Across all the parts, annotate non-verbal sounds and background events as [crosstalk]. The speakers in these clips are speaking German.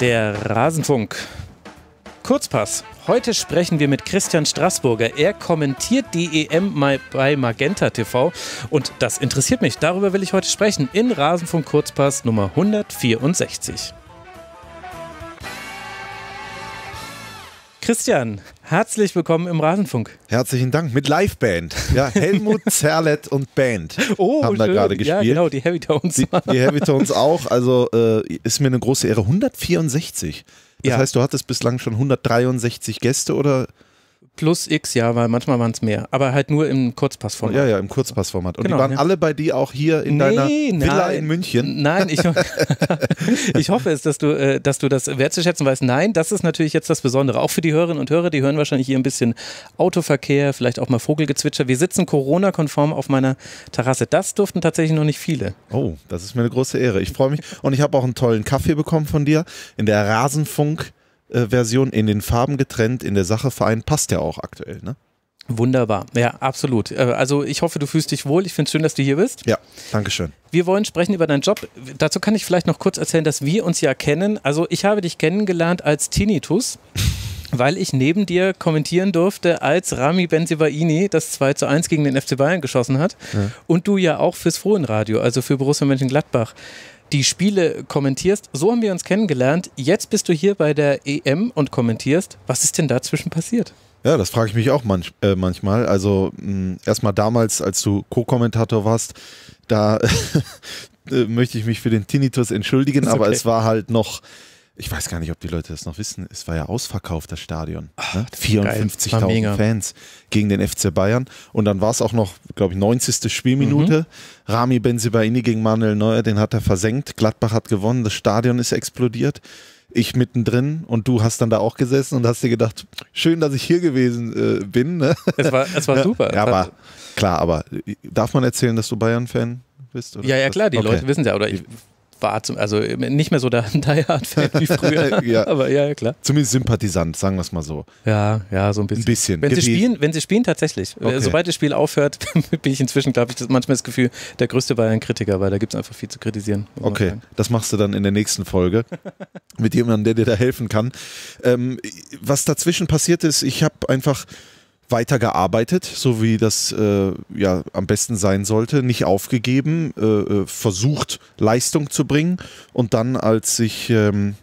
Der Rasenfunk. Kurzpass. Heute sprechen wir mit Christian Straßburger. Er kommentiert die EM bei Magenta TV und das interessiert mich. Darüber will ich heute sprechen in Rasenfunk Kurzpass Nummer 164. Christian, Herzlich willkommen im Rasenfunk. Herzlichen Dank mit Liveband. Ja, Helmut, [laughs] Zerlett und Band oh, haben da gerade gespielt. Ja, genau, die Heavy Tones. Die, die Heavy Tones auch. Also äh, ist mir eine große Ehre. 164. Das ja. heißt, du hattest bislang schon 163 Gäste oder plus X, ja, weil manchmal waren es mehr, aber halt nur im Kurzpassformat. Ja, ja, im Kurzpassformat. Und genau, die waren ja. alle bei dir auch hier in nee, deiner Villa nein, in München. Nein, ich, [laughs] [laughs] ich hoffe es, dass du, äh, dass du das wertzuschätzen weißt. Nein, das ist natürlich jetzt das Besondere. Auch für die Hörerinnen und Hörer, die hören wahrscheinlich hier ein bisschen Autoverkehr, vielleicht auch mal Vogelgezwitscher. Wir sitzen Corona-konform auf meiner Terrasse. Das durften tatsächlich noch nicht viele. Oh, das ist mir eine große Ehre. Ich freue mich und ich habe auch einen tollen Kaffee bekommen von dir in der Rasenfunk. Version in den Farben getrennt, in der Sache vereint, passt ja auch aktuell, ne? Wunderbar, ja, absolut. Äh, also ich hoffe, du fühlst dich wohl. Ich finde es schön, dass du hier bist. Ja, danke schön. Wir wollen sprechen über deinen Job. Dazu kann ich vielleicht noch kurz erzählen, dass wir uns ja kennen. Also ich habe dich kennengelernt als Tinnitus. [laughs] weil ich neben dir kommentieren durfte, als Rami Benzibaini das 2 zu 1 gegen den FC Bayern geschossen hat. Ja. Und du ja auch fürs Frohenradio, also für Borussia Mönchengladbach, die Spiele kommentierst. So haben wir uns kennengelernt. Jetzt bist du hier bei der EM und kommentierst. Was ist denn dazwischen passiert? Ja, das frage ich mich auch manch, äh, manchmal. Also hm, erstmal damals, als du Co-Kommentator warst, da [laughs] äh, möchte ich mich für den Tinnitus entschuldigen, okay. aber es war halt noch ich weiß gar nicht, ob die Leute das noch wissen, es war ja ausverkauft, ah, das Stadion. Ne? 54.000 Fans gegen den FC Bayern. Und dann war es auch noch, glaube ich, 90. Spielminute. Mhm. Rami Benzibaini gegen Manuel Neuer, den hat er versenkt. Gladbach hat gewonnen, das Stadion ist explodiert. Ich mittendrin und du hast dann da auch gesessen und hast dir gedacht, schön, dass ich hier gewesen äh, bin. Ne? Es war, es war [laughs] super. Ja, aber klar, aber darf man erzählen, dass du Bayern-Fan bist? ja, ja, klar, die okay. Leute wissen ja, oder ich war zum, also nicht mehr so der [laughs] Die-Hard-Fan wie früher, [laughs] ja. aber ja, klar. Zumindest Sympathisant, sagen wir es mal so. Ja, ja, so ein bisschen. Ein bisschen. Wenn, sie spielen, wenn sie spielen, tatsächlich. Äh, okay. Sobald das Spiel aufhört, [laughs] bin ich inzwischen, glaube ich, das manchmal das Gefühl, der größte Bayern-Kritiker, weil da gibt es einfach viel zu kritisieren. Okay, das machst du dann in der nächsten Folge mit jemandem, der dir da helfen kann. Ähm, was dazwischen passiert ist, ich habe einfach weitergearbeitet, so wie das äh, ja am besten sein sollte, nicht aufgegeben, äh, äh, versucht Leistung zu bringen und dann als sich ähm,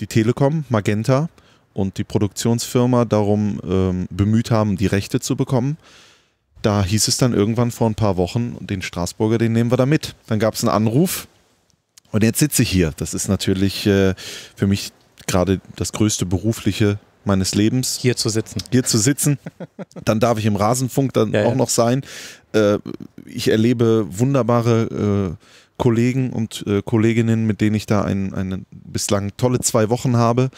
die Telekom, Magenta und die Produktionsfirma darum ähm, bemüht haben, die Rechte zu bekommen, da hieß es dann irgendwann vor ein paar Wochen, den Straßburger, den nehmen wir da mit. Dann gab es einen Anruf und jetzt sitze ich hier. Das ist natürlich äh, für mich gerade das größte berufliche meines Lebens. Hier zu sitzen. Hier zu sitzen. [laughs] Dann darf ich im Rasenfunk dann ja, auch ja. noch sein. Äh, ich erlebe wunderbare äh, Kollegen und äh, Kolleginnen, mit denen ich da ein, eine bislang tolle zwei Wochen habe.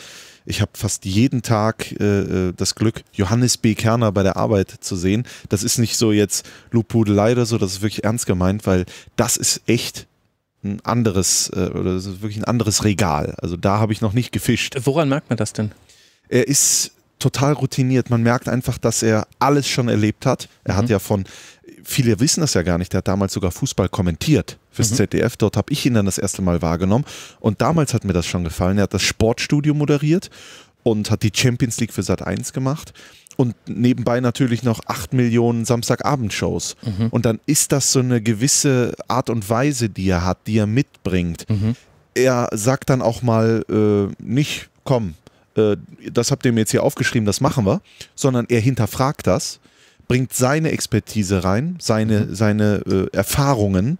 Ich habe fast jeden Tag äh, äh das Glück, Johannes B. Kerner bei der Arbeit zu sehen. Das ist nicht so jetzt Lupudelei oder so, das ist wirklich ernst gemeint, weil das ist echt ein anderes, äh, oder das ist wirklich ein anderes Regal. Also da habe ich noch nicht gefischt. Woran merkt man das denn? Er ist total routiniert. Man merkt einfach, dass er alles schon erlebt hat. Er mhm. hat ja von, viele wissen das ja gar nicht, der hat damals sogar Fußball kommentiert fürs mhm. ZDF. Dort habe ich ihn dann das erste Mal wahrgenommen. Und damals hat mir das schon gefallen. Er hat das Sportstudio moderiert und hat die Champions League für Sat 1 gemacht. Und nebenbei natürlich noch 8 Millionen Samstagabendshows. Mhm. Und dann ist das so eine gewisse Art und Weise, die er hat, die er mitbringt. Mhm. Er sagt dann auch mal äh, nicht, komm, äh, das habt ihr mir jetzt hier aufgeschrieben, das machen wir, sondern er hinterfragt das, bringt seine Expertise rein, seine, mhm. seine äh, Erfahrungen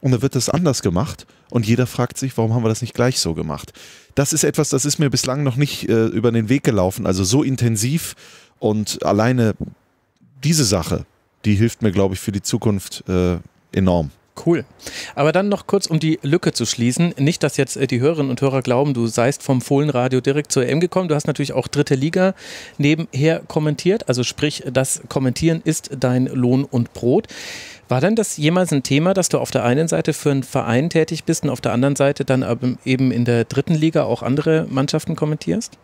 und dann wird das anders gemacht und jeder fragt sich, warum haben wir das nicht gleich so gemacht. Das ist etwas, das ist mir bislang noch nicht äh, über den Weg gelaufen, also so intensiv und alleine diese Sache, die hilft mir, glaube ich, für die Zukunft äh, enorm. Cool. Aber dann noch kurz, um die Lücke zu schließen. Nicht, dass jetzt äh, die Hörerinnen und Hörer glauben, du seist vom Fohlenradio direkt zur EM gekommen. Du hast natürlich auch dritte Liga nebenher kommentiert. Also sprich, das Kommentieren ist dein Lohn und Brot. War denn das jemals ein Thema, dass du auf der einen Seite für einen Verein tätig bist und auf der anderen Seite dann eben in der dritten Liga auch andere Mannschaften kommentierst?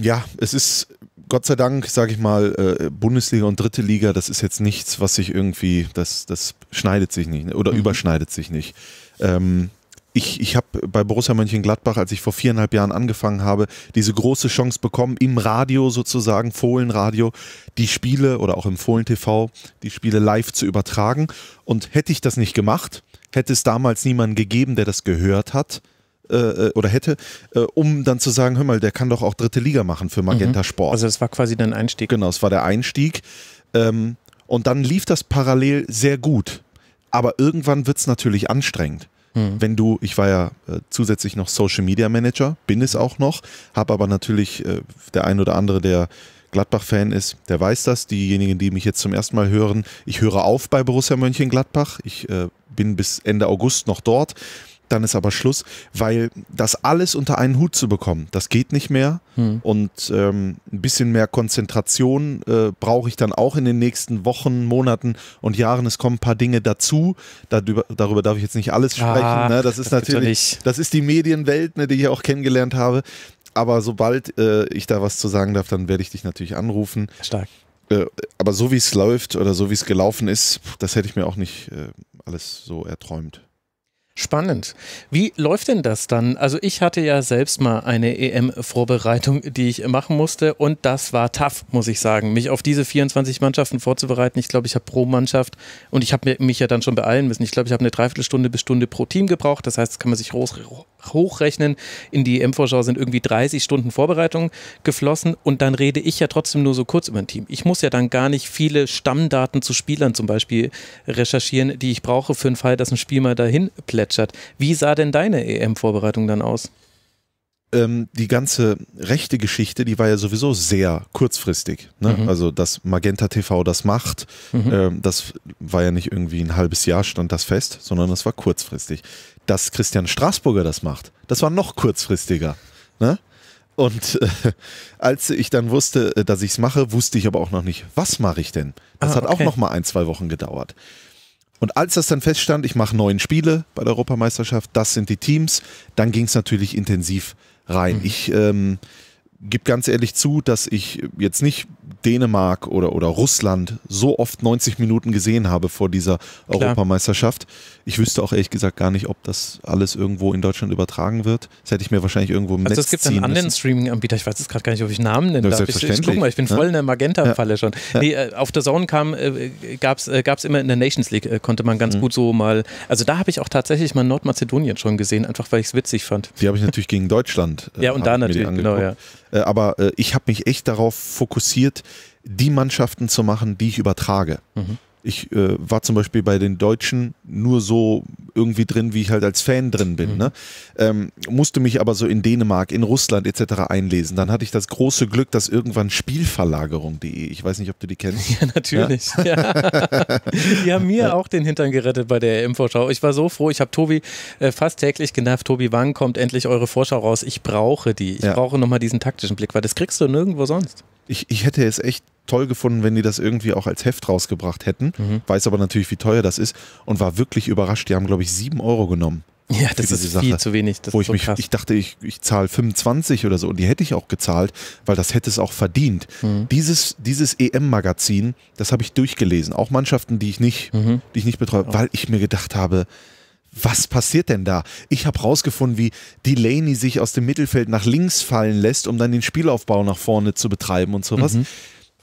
ja, es ist Gott sei Dank, sage ich mal, äh, Bundesliga und dritte Liga, das ist jetzt nichts, was sich irgendwie, das, das schneidet sich nicht ne, oder mhm. überschneidet sich nicht. Ähm, ich, ich habe bei Borussia Mönchengladbach, als ich vor viereinhalb Jahren angefangen habe, diese große Chance bekommen, im Radio sozusagen, Fohlenradio, die Spiele oder auch im Fohlen-TV, die Spiele live zu übertragen. Und hätte ich das nicht gemacht, hätte es damals niemanden gegeben, der das gehört hat, äh, äh, oder hätte, äh, um dann zu sagen, hör mal, der kann doch auch dritte Liga machen für Magenta mhm. Sport. Also das war quasi dein Einstieg. Genau, es war der Einstieg. Ähm, und dann lief das parallel sehr gut. Aber irgendwann wird es natürlich anstrengend. Mhm. Wenn du, ich war ja äh, zusätzlich noch Social Media Manager, bin es auch noch, habe aber natürlich äh, der ein oder andere, der Gladbach-Fan ist, der weiß das. Diejenigen, die mich jetzt zum ersten Mal hören, ich höre auf bei Borussia Mönchengladbach. Ich äh, bin bis Ende August noch dort dann ist aber Schluss, weil das alles unter einen Hut zu bekommen, das geht nicht mehr. Hm. Und ähm, ein bisschen mehr Konzentration äh, brauche ich dann auch in den nächsten Wochen, Monaten und Jahren. Es kommen ein paar Dinge dazu. Darüber, darüber darf ich jetzt nicht alles sprechen. Ah, ne? Das ist das natürlich, das ist die Medienwelt, ne, die ich auch kennengelernt habe. Aber sobald äh, ich da was zu sagen darf, dann werde ich dich natürlich anrufen. Stark. Äh, aber so wie es läuft oder so wie es gelaufen ist, das hätte ich mir auch nicht äh, alles so erträumt. Spannend. Wie läuft denn das dann? Also ich hatte ja selbst mal eine EM-Vorbereitung, die ich machen musste und das war tough, muss ich sagen, mich auf diese 24 Mannschaften vorzubereiten. Ich glaube, ich habe pro Mannschaft und ich habe mich ja dann schon beeilen müssen. Ich glaube, ich habe eine Dreiviertelstunde bis Stunde pro Team gebraucht. Das heißt, das kann man sich hochrechnen, in die M-Vorschau sind irgendwie 30 Stunden Vorbereitung geflossen und dann rede ich ja trotzdem nur so kurz über ein Team. Ich muss ja dann gar nicht viele Stammdaten zu Spielern zum Beispiel recherchieren, die ich brauche für den Fall, dass ein Spiel mal dahin plätschert. Wie sah denn deine EM-Vorbereitung dann aus? ähm, die ganze rechte Geschichte, die war ja sowieso sehr kurzfristig. Ne? Mhm. Also, dass Magenta TV das macht, mhm. ähm, das war ja nicht irgendwie ein halbes Jahr stand das fest, sondern das war kurzfristig. Dass Christian Straßburger das macht, das war noch kurzfristiger. Ne? Und äh, als ich dann wusste, äh, dass ich es mache, wusste ich aber auch noch nicht, was mache ich denn? Das ah, hat okay. auch noch mal ein, zwei Wochen gedauert. Und als das dann feststand, ich mache neun Spiele bei der Europameisterschaft, das sind die Teams, dann ging es natürlich intensiv rein. Mhm. Ich ähm, gebe ganz ehrlich zu, dass ich jetzt nicht Dänemark oder, oder Russland so oft 90 Minuten gesehen habe vor dieser Klar. Europameisterschaft. Ich wüsste auch ehrlich gesagt gar nicht, ob das alles irgendwo in Deutschland übertragen wird. Das hätte ich mir wahrscheinlich irgendwo im also Netz Also es gibt einen anderen Streaming-Anbieter, ich weiß jetzt gerade gar nicht, ob ich Namen nennen das darf. Ich, ich guck mal, ich bin voll ja? in der Magenta-Falle ja. schon. Ja. Nee, äh, auf der Zone kam, äh, gab es äh, immer in der Nations League, konnte man ganz mhm. gut so mal, also da habe ich auch tatsächlich mal Nordmazedonien schon gesehen, einfach weil ich es witzig fand. Die habe ich natürlich gegen Deutschland. ja, und da natürlich, genau, ja. Äh, aber äh, ich habe mich echt darauf fokussiert, die Mannschaften zu machen, die ich übertrage. Mhm ich äh, war zum Beispiel bei den Deutschen nur so irgendwie drin, wie ich halt als Fan drin bin. Mhm. Ne? Ähm, musste mich aber so in Dänemark, in Russland etc. einlesen. Dann hatte ich das große Glück, dass irgendwann Spielverlagerung.de, ich weiß nicht, ob du die kennst. [laughs] Ja, natürlich. Ja? Ja. die haben mir ja. auch den Hintern gerettet bei der EM-Vorschau. Ich war so froh, ich habe Tobi äh, fast täglich genervt. Tobi, wann kommt endlich eure Vorschau raus? Ich brauche die. Ich brauche nochmal diesen taktischen Blick, weil das kriegst du nirgendwo sonst. Ich, ich hätte es echt toll gefunden, wenn die das irgendwie auch als Heft rausgebracht hätten. Mhm. Weiß aber natürlich, wie teuer das ist und war wirklich überrascht. Die haben, glaube ich, sieben Euro genommen. Ja, das ist Sache, viel zu wenig. Das wo ich so mich, krass. ich dachte, ich, ich zahle 25 oder so und die hätte ich auch gezahlt, weil das hätte es auch verdient. Mhm. Dieses, dieses EM-Magazin, das habe ich durchgelesen, auch Mannschaften, die ich nicht, mhm. die ich nicht betreue, weil ich mir gedacht habe, was passiert denn da? Ich habe rausgefunden, wie Delaney sich aus dem Mittelfeld nach links fallen lässt, um dann den Spielaufbau nach vorne zu betreiben und sowas. Mhm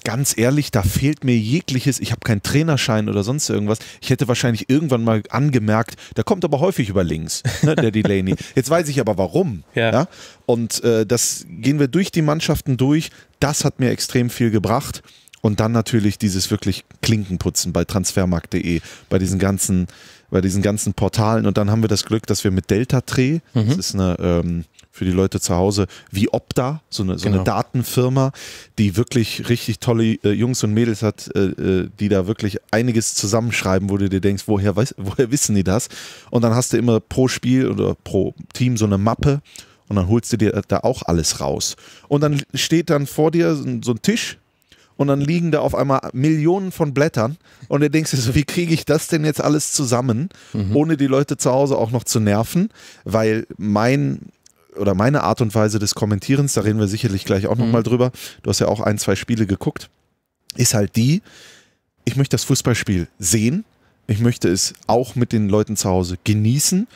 ganz ehrlich, da fehlt mir jegliches, ich habe keinen Trainerschein oder sonst irgendwas. Ich hätte wahrscheinlich irgendwann mal angemerkt, da kommt aber häufig über links, ne, der Delaney. [laughs] Jetzt weiß ich aber warum. Ja. ja? Und äh, das gehen wir durch die Mannschaften durch. Das hat mir extrem viel gebracht. Und dann natürlich dieses wirklich Klinkenputzen bei transfermarkt.de, bei diesen ganzen, bei diesen ganzen Portalen. Und dann haben wir das Glück, dass wir mit Delta Tre, mhm. das ist eine ähm, für die Leute zu Hause wie Opta, so eine, so genau. eine Datenfirma, die wirklich richtig tolle äh, Jungs und Mädels hat, äh, äh, die da wirklich einiges zusammenschreiben, wo du dir denkst, woher, weiß, [laughs] woher wissen die das? Und dann hast du immer pro Spiel oder pro Team so eine Mappe und dann holst du dir da auch alles raus. Und dann steht dann vor dir so ein Tisch und dann liegen da auf einmal Millionen von Blättern und du denkst dir so, wie kriege ich das denn jetzt alles zusammen, mhm. ohne die Leute zu Hause auch noch zu nerven, weil mein oder meine Art und Weise des Kommentierens, da reden wir sicherlich gleich auch mhm. nochmal drüber, du hast ja auch ein, zwei Spiele geguckt, ist halt die, ich möchte das Fußballspiel sehen, ich möchte es auch mit den Leuten zu Hause genießen.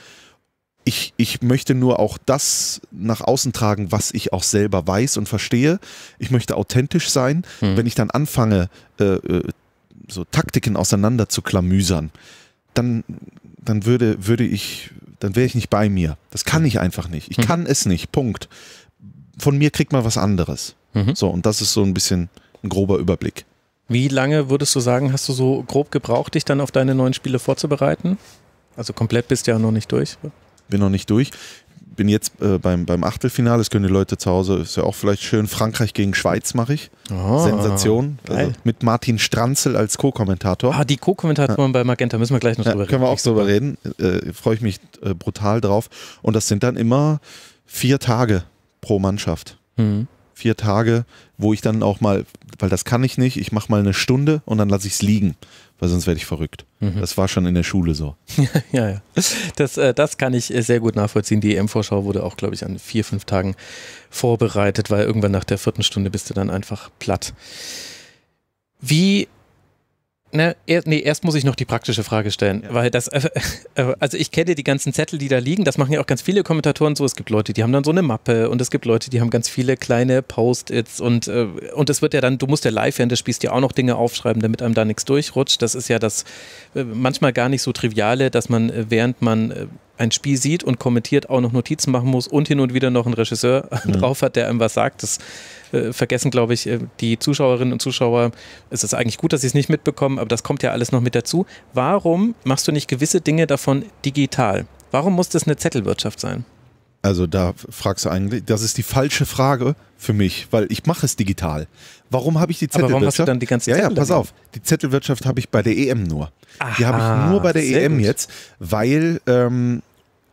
Ich, ich möchte nur auch das nach außen tragen, was ich auch selber weiß und verstehe. Ich möchte authentisch sein. Mhm. Wenn ich dann anfange, äh, äh so Taktiken auseinander zu klamüsern, dann, dann würde, würde ich dann wäre ich nicht bei mir. Das kann mhm. ich einfach nicht. Ich mhm. kann es nicht. Punkt. Von mir kriegt man was anderes. Mhm. So, und das ist so ein bisschen ein grober Überblick. Wie lange würdest du sagen, hast du so grob gebraucht, dich dann auf deine neuen Spiele vorzubereiten? Also komplett bist du ja noch nicht durch. Bin noch nicht durch bin jetzt äh, beim, beim Achtelfinale, das können die Leute zu Hause, ist ja auch vielleicht schön. Frankreich gegen Schweiz mache ich. Oh, Sensation. Also mit Martin Stranzel als Co-Kommentator. Ah, die Co-Kommentatoren ja. bei Magenta, müssen wir gleich noch ja, drüber reden. Können wir auch drüber reden. Äh, Freue ich mich äh, brutal drauf. Und das sind dann immer vier Tage pro Mannschaft. Mhm. Vier Tage, wo ich dann auch mal, weil das kann ich nicht, ich mache mal eine Stunde und dann lasse ich es liegen weil sonst werde ich verrückt. Mhm. Das war schon in der Schule so. [laughs] ja, ja. Das, äh, das kann ich äh, sehr gut nachvollziehen. Die EM-Vorschau wurde auch, glaube ich, an vier, fünf Tagen vorbereitet, weil irgendwann nach der vierten Stunde bist du dann einfach platt. Wie Ne, er, nee, erst muss ich noch die praktische Frage stellen, ja. weil das, äh, äh, also ich kenne die ganzen Zettel, die da liegen, das machen ja auch ganz viele Kommentatoren so, es gibt Leute, die haben dann so eine Mappe und es gibt Leute, die haben ganz viele kleine Post-its und, äh, und es wird ja dann, du musst ja live während des Spiels dir auch noch Dinge aufschreiben, damit einem da nichts durchrutscht, das ist ja das äh, manchmal gar nicht so Triviale, dass man, äh, während man äh, ein Spiel sieht und kommentiert, auch noch Notizen machen muss und hin und wieder noch einen Regisseur mhm. [laughs] drauf hat, der einem was sagt. Das äh, vergessen, glaube ich, äh, die Zuschauerinnen und Zuschauer. Es ist eigentlich gut, dass sie es nicht mitbekommen, aber das kommt ja alles noch mit dazu. Warum machst du nicht gewisse Dinge davon digital? Warum muss das eine Zettelwirtschaft sein? Also da fragst du eigentlich, das ist die falsche Frage für mich, weil ich mache es digital. Warum habe ich die Zettelwirtschaft? Aber warum hast du dann die ganze Zeit? Ja, ja, pass auf. Die Zettelwirtschaft habe ich bei der EM nur. Aha, die habe ich nur bei der EM e gut. jetzt, weil ähm,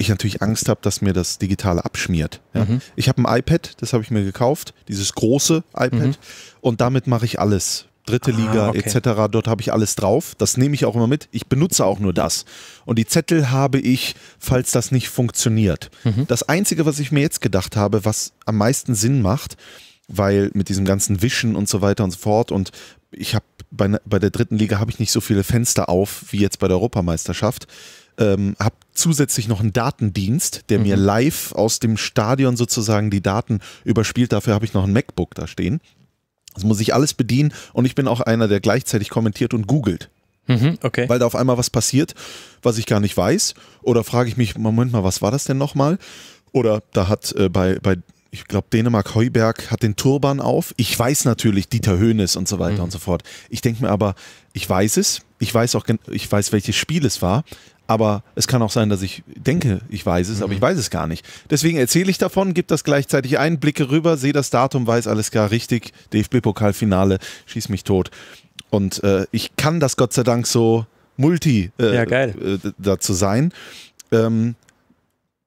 ich natürlich Angst habe, dass mir das Digitale abschmiert. Ja? Mhm. Ich habe ein iPad, das habe ich mir gekauft, dieses große iPad, mhm. und damit mache ich alles. Dritte ah, Liga okay. etc. Dort habe ich alles drauf. Das nehme ich auch immer mit. Ich benutze auch nur das. Und die Zettel habe ich, falls das nicht funktioniert. Mhm. Das Einzige, was ich mir jetzt gedacht habe, was am meisten Sinn macht, weil mit diesem ganzen Wischen und so weiter und so fort und ich habe bei, ne, bei der dritten Liga habe ich nicht so viele Fenster auf wie jetzt bei der Europameisterschaft ähm, habe zusätzlich noch einen Datendienst, der mhm. mir live aus dem Stadion sozusagen die Daten überspielt. Dafür habe ich noch ein MacBook da stehen. Das muss ich alles bedienen und ich bin auch einer, der gleichzeitig kommentiert und googelt. Mhm, okay. Weil da auf einmal was passiert, was ich gar nicht weiß. Oder frage ich mich, Moment mal, was war das denn nochmal? Oder da hat äh, bei, bei, ich glaube, Dänemark Heuberg hat den Turban auf. Ich weiß natürlich Dieter Höhnes und so weiter mhm. und so fort. Ich denke mir aber, ich weiß es. Ich weiß auch, ich weiß, welches Spiel es war. Aber es kann auch sein, dass ich denke, ich weiß es, mhm. aber ich weiß es gar nicht. Deswegen erzähle ich davon, gebe das gleichzeitig ein, blicke rüber, sehe das Datum, weiß alles klar, richtig, DFB-Pokalfinale, schieß mich tot. Und äh, ich kann das Gott sei Dank so multi äh, ja, äh, dazu sein. Ähm,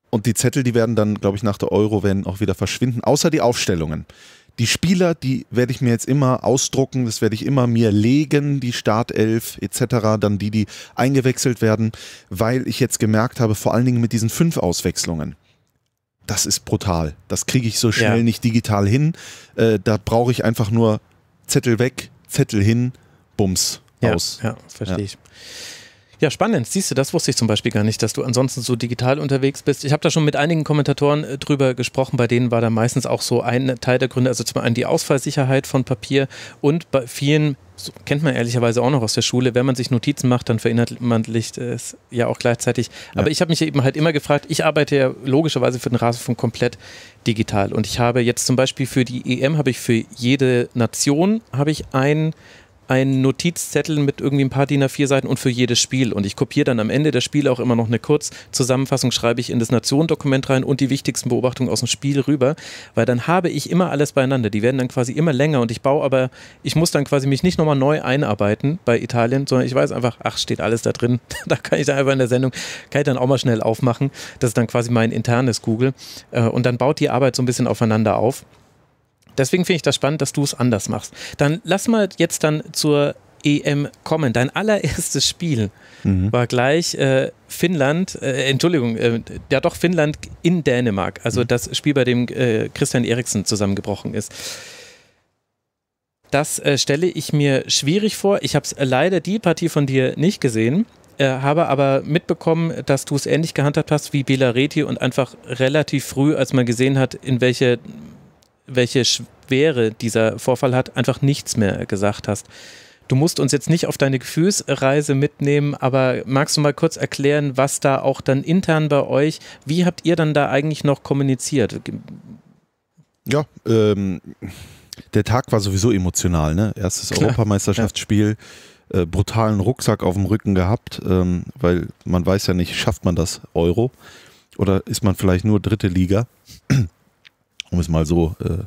und die Zettel, die werden dann, glaube ich, nach der Euro werden auch wieder verschwinden, außer die Aufstellungen. Die Spieler, die werde ich mir jetzt immer ausdrucken, das werde ich immer mir legen, die Startelf etc., dann die, die eingewechselt werden, weil ich jetzt gemerkt habe, vor allen Dingen mit diesen fünf Auswechslungen, das ist brutal. Das kriege ich so schnell ja. nicht digital hin. Äh, da brauche ich einfach nur Zettel weg, Zettel hin, Bums, ja, aus. Ja, verstehe ja. ich. Ja, spannend. Siehst du, das wusste ich zum Beispiel gar nicht, dass du ansonsten so digital unterwegs bist. Ich habe da schon mit einigen Kommentatoren äh, drüber gesprochen. Bei denen war da meistens auch so ein Teil der Gründe, also zum einen die Ausfallsicherheit von Papier und bei vielen, so kennt man ehrlicherweise auch noch aus der Schule, wenn man sich Notizen macht, dann verinnert man es ja auch gleichzeitig. Ja. Aber ich habe mich eben halt immer gefragt, ich arbeite ja logischerweise für den Rasenfunk komplett digital und ich habe jetzt zum Beispiel für die EM, habe ich für jede Nation, habe ich ein einen Notizzettel mit irgendwie ein paar DIN A4 Seiten und für jedes Spiel. Und ich kopiere dann am Ende der Spiele auch immer noch eine Kurzzusammenfassung, schreibe ich in das Nationendokument rein und die wichtigsten Beobachtungen aus dem Spiel rüber, weil dann habe ich immer alles beieinander. Die werden dann quasi immer länger und ich baue aber, ich muss dann quasi mich nicht nochmal neu einarbeiten bei Italien, sondern ich weiß einfach, ach, steht alles da drin. [laughs] da kann ich dann einfach in der Sendung, kann ich dann auch mal schnell aufmachen. Das ist dann quasi mein internes Google. Äh, und dann baut die Arbeit so ein bisschen aufeinander auf. Deswegen finde ich das spannend, dass du es anders machst. Dann lass mal jetzt dann zur EM kommen. Dein allererstes Spiel mhm. war gleich äh, Finnland, äh, Entschuldigung, äh, ja doch Finnland in Dänemark. Also mhm. das Spiel, bei dem äh, Christian Eriksen zusammengebrochen ist. Das äh, stelle ich mir schwierig vor. Ich habe leider die Partie von dir nicht gesehen, äh, habe aber mitbekommen, dass du es ähnlich gehandhabt hast wie Bela Reti und einfach relativ früh, als man gesehen hat, in welche welche Schwere dieser Vorfall hat, einfach nichts mehr gesagt hast. Du musst uns jetzt nicht auf deine Gefühlsreise mitnehmen, aber magst du mal kurz erklären, was da auch dann intern bei euch, wie habt ihr dann da eigentlich noch kommuniziert? Ja, ähm, der Tag war sowieso emotional, ne? Erstes Klar. Europameisterschaftsspiel, ja. äh, brutalen Rucksack auf dem Rücken gehabt, ähm, weil man weiß ja nicht, schafft man das Euro oder ist man vielleicht nur dritte Liga? um es mal so äh,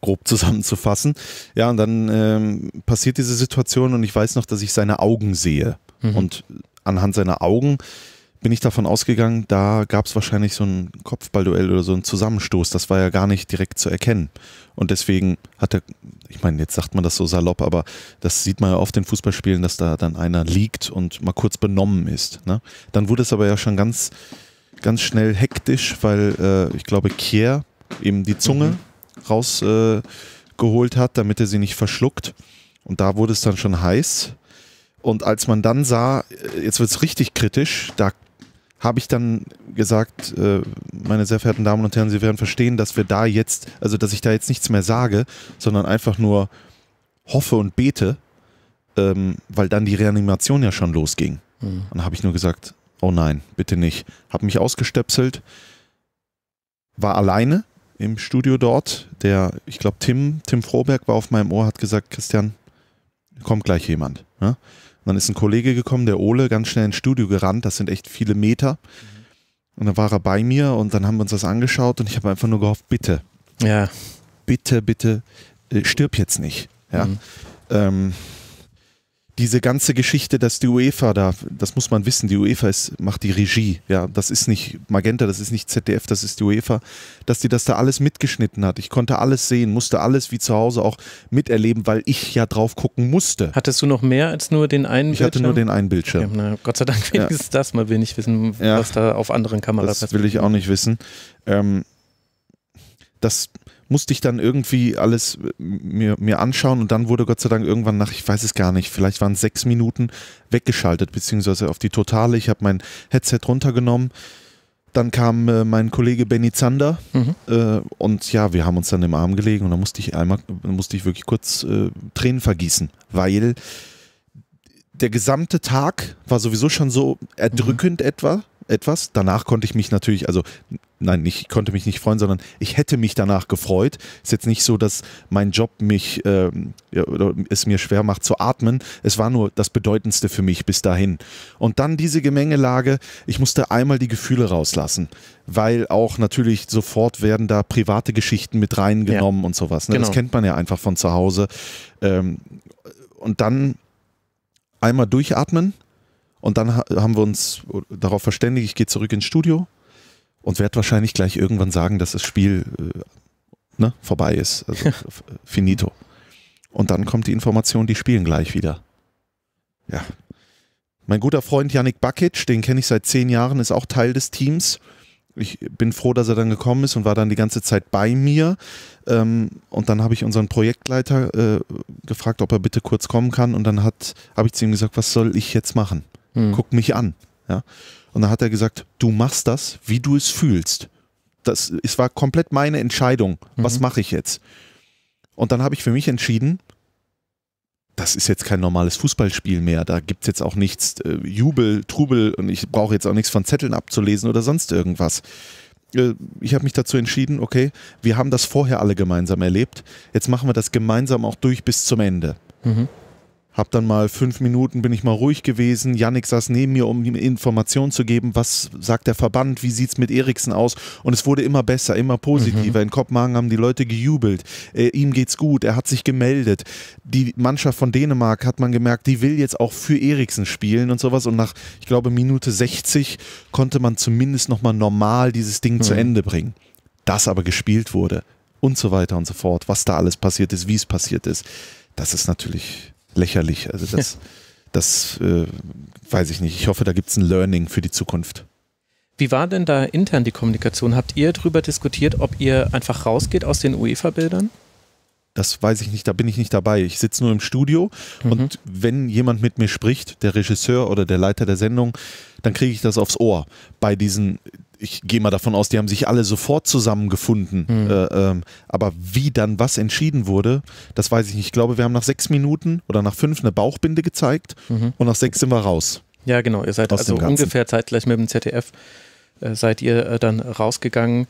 grob [laughs] zusammenzufassen. Ja, und dann ähm, passiert diese Situation und ich weiß noch, dass ich seine Augen sehe. Mhm. Und anhand seiner Augen bin ich davon ausgegangen, da gab es wahrscheinlich so ein Kopfballduell oder so einen Zusammenstoß. Das war ja gar nicht direkt zu erkennen. Und deswegen hat er, ich meine, jetzt sagt man das so salopp, aber das sieht man ja oft in Fußballspielen, dass da dann einer liegt und mal kurz benommen ist. Ne? Dann wurde es aber ja schon ganz, ganz schnell hektisch, weil äh, ich glaube, Kier eben die Zunge mhm. rausgeholt äh, hat, damit er sie nicht verschluckt. Und da wurde es dann schon heiß. Und als man dann sah, äh, jetzt wird es richtig kritisch, da habe ich dann gesagt, äh, meine sehr verehrten Damen und Herren, Sie werden verstehen, dass wir da jetzt, also dass ich da jetzt nichts mehr sage, sondern einfach nur hoffe und bete, ähm, weil dann die Reanimation ja schon losging. Mhm. Dann habe ich nur gesagt, oh nein, bitte nicht. Habe mich ausgestöpselt, war alleine, im Studio dort. Der, ich glaube, Tim, Tim Froberg war auf meinem Ohr, hat gesagt, Christian, kommt gleich jemand. Ja? dann ist ein Kollege gekommen, der Ole, ganz schnell ins Studio gerannt. Das sind echt viele Meter. Mhm. Und dann war er bei mir und dann haben wir uns das angeschaut und ich habe einfach nur gehofft, bitte. Ja. Bitte, bitte, äh, stirb jetzt nicht. Ja. Mhm. Ähm, diese ganze Geschichte, dass die UEFA da, das muss man wissen, die UEFA ist, macht die Regie. Ja, das ist nicht Magenta, das ist nicht ZDF, das ist die UEFA, dass die das da alles mitgeschnitten hat. Ich konnte alles sehen, musste alles wie zu Hause auch miterleben, weil ich ja drauf gucken musste. Hattest du noch mehr als nur den einen ich Bildschirm? Ich hatte nur den einen Bildschirm. Okay, na, Gott sei Dank wenigstens ja. das. Man will nicht wissen, was ja, da auf anderen Kameras passiert. Das will ich auch nicht wissen. Ähm, das musste ich dann irgendwie alles äh, mir, mir anschauen und dann wurde Gott sei Dank irgendwann nach, ich weiß es gar nicht, vielleicht waren es sechs Minuten weggeschaltet, beziehungsweise auf die Totale. Ich habe mein Headset runtergenommen. Dann kam äh, mein Kollege Benny Zander mhm. äh, und ja, wir haben uns dann im Arm gelegen und da musste ich einmal, musste ich wirklich kurz äh, Tränen vergießen, weil der gesamte Tag war sowieso schon so erdrückend mhm. etwa, etwas. Danach konnte ich mich natürlich, also nein, ich konnte mich nicht freuen, sondern ich hätte mich danach gefreut. Ist jetzt nicht so, dass mein Job mich äh, oder es mir schwer macht zu atmen. Es war nur das Bedeutendste für mich bis dahin. Und dann diese Gemengelage, ich musste einmal die Gefühle rauslassen, weil auch natürlich sofort werden da private Geschichten mit reingenommen ja. und sowas. Ne? Genau. Das kennt man ja einfach von zu Hause. Ähm, und dann einmal durchatmen. Und dann haben wir uns darauf verständigt, ich gehe zurück ins Studio, und werde wahrscheinlich gleich irgendwann sagen, dass das Spiel äh, ne, vorbei ist. Also [laughs] finito. Und dann kommt die Information, die spielen gleich wieder. Ja. Mein guter Freund Janik Bakic, den kenne ich seit zehn Jahren, ist auch Teil des Teams. Ich bin froh, dass er dann gekommen ist und war dann die ganze Zeit bei mir. Ähm, und dann habe ich unseren Projektleiter äh, gefragt, ob er bitte kurz kommen kann. Und dann habe ich zu ihm gesagt, was soll ich jetzt machen? Hm. Guck mich an. Ja. Und dann hat er gesagt, du machst das, wie du es fühlst. Das, es war komplett meine Entscheidung. Was mhm. mache ich jetzt? Und dann habe ich für mich entschieden, das ist jetzt kein normales Fußballspiel mehr. Da gibt es jetzt auch nichts äh, Jubel, Trubel und ich brauche jetzt auch nichts von Zetteln abzulesen oder sonst irgendwas. Äh, ich habe mich dazu entschieden, okay, wir haben das vorher alle gemeinsam erlebt. Jetzt machen wir das gemeinsam auch durch bis zum Ende. Mhm. Hab dann mal fünf Minuten, bin ich mal ruhig gewesen. Yannick saß neben mir, um ihm Informationen zu geben. Was sagt der Verband? Wie sieht es mit Eriksen aus? Und es wurde immer besser, immer positiver. Mhm. In Kopenhagen haben die Leute gejubelt. Äh, ihm geht's gut. Er hat sich gemeldet. Die Mannschaft von Dänemark hat man gemerkt, die will jetzt auch für Eriksen spielen und sowas. Und nach, ich glaube, Minute 60 konnte man zumindest nochmal normal dieses Ding mhm. zu Ende bringen. Das aber gespielt wurde und so weiter und so fort. Was da alles passiert ist, wie es passiert ist. Das ist natürlich lächerlich. Also das, das äh, weiß ich nicht. Ich hoffe, da gibt es ein Learning für die Zukunft. Wie war denn da intern die Kommunikation? Habt ihr darüber diskutiert, ob ihr einfach rausgeht aus den UEFA-Bildern? Das weiß ich nicht, da bin ich nicht dabei. Ich sitze nur im Studio mhm. und wenn jemand mit mir spricht, der Regisseur oder der Leiter der Sendung, dann kriege ich das aufs Ohr. Bei diesen ich gehe mal davon aus, die haben sich alle sofort zusammengefunden. Mhm. Äh, ähm, aber wie dann was entschieden wurde, das weiß ich nicht. Ich glaube, wir haben nach sechs Minuten oder nach fünf eine Bauchbinde gezeigt mhm. und nach sechs sind wir raus. Ja, genau. Ihr seid also ungefähr zeitgleich mit dem ZDF äh, seid ihr äh, dann rausgegangen.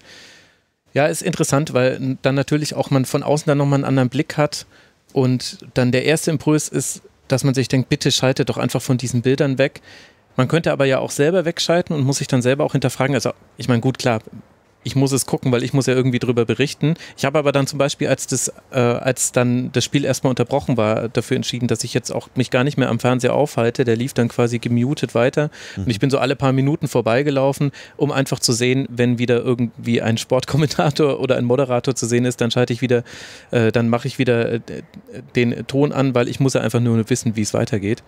Ja, ist interessant, weil dann natürlich auch man von außen dann nochmal einen anderen Blick hat und dann der erste Impuls ist, dass man sich denkt, bitte schaltet doch einfach von diesen Bildern weg. Man könnte aber ja auch selber wegschalten und muss sich dann selber auch hinterfragen. Also, ich meine, gut, klar, ich muss es gucken, weil ich muss ja irgendwie drüber berichten. Ich habe aber dann zum Beispiel, als das, äh, als dann das Spiel erstmal unterbrochen war, dafür entschieden, dass ich jetzt auch mich gar nicht mehr am Fernseher aufhalte. Der lief dann quasi gemutet weiter. Mhm. Und ich mhm. bin so alle paar Minuten vorbeigelaufen, um einfach zu sehen, wenn wieder irgendwie ein Sportkommentator [laughs] oder ein Moderator zu sehen ist, dann schalte ich wieder, äh, dann mache ich wieder äh, äh den Ton an, weil ich muss ja einfach nur wissen, wie es weitergeht.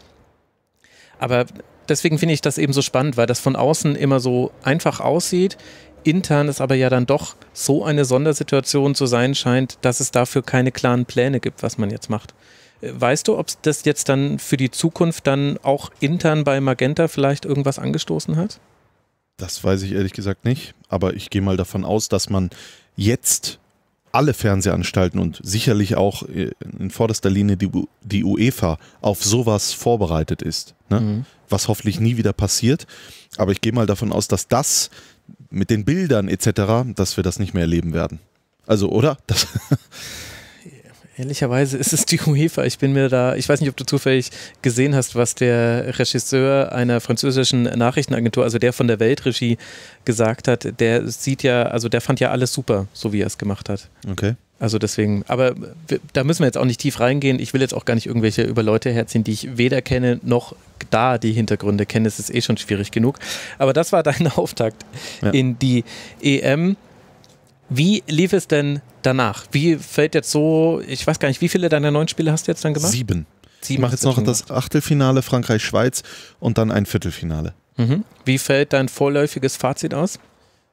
Aber deswegen finde ich das eben so spannend, weil das von außen immer so einfach aussieht. Intern ist aber ja dann doch so eine Sondersituation zu sein scheint, dass es dafür keine klaren Pläne gibt, was man jetzt macht. Äh, weißt du, ob das jetzt dann für die Zukunft dann auch intern bei Magenta vielleicht irgendwas angestoßen hat? Das weiß ich ehrlich gesagt nicht, aber ich gehe mal davon aus, dass man jetzt alle Fernsehanstalten und sicherlich auch äh, in vorderster Linie die, die UEFA auf sowas vorbereitet ist. Ne? Mhm. Was hoffentlich nie wieder passiert. Aber ich gehe mal davon aus, dass das mit den Bildern etc., dass wir das nicht mehr erleben werden. Also, oder? Das Ehrlicherweise ist es die UEFA. Ich bin mir da, ich weiß nicht, ob du zufällig gesehen hast, was der Regisseur einer französischen Nachrichtenagentur, also der von der Weltregie, gesagt hat. Der sieht ja, also der fand ja alles super, so wie er es gemacht hat. Okay. Also deswegen, aber da müssen wir jetzt auch nicht tief reingehen. Ich will jetzt auch gar nicht irgendwelche über Leute herziehen, die ich weder kenne noch da die Hintergründe kenne. Es ist eh schon schwierig genug. Aber das war dein [laughs] Auftakt ja. in die EM. Wie lief es denn danach? Wie fällt jetzt so, ich weiß gar nicht, wie viele deiner neun Spiele hast du jetzt dann gemacht? Sieben. Sieben ich mache jetzt noch das Achtelfinale Frankreich-Schweiz und dann ein Viertelfinale. Mhm. Wie fällt dein vorläufiges Fazit aus?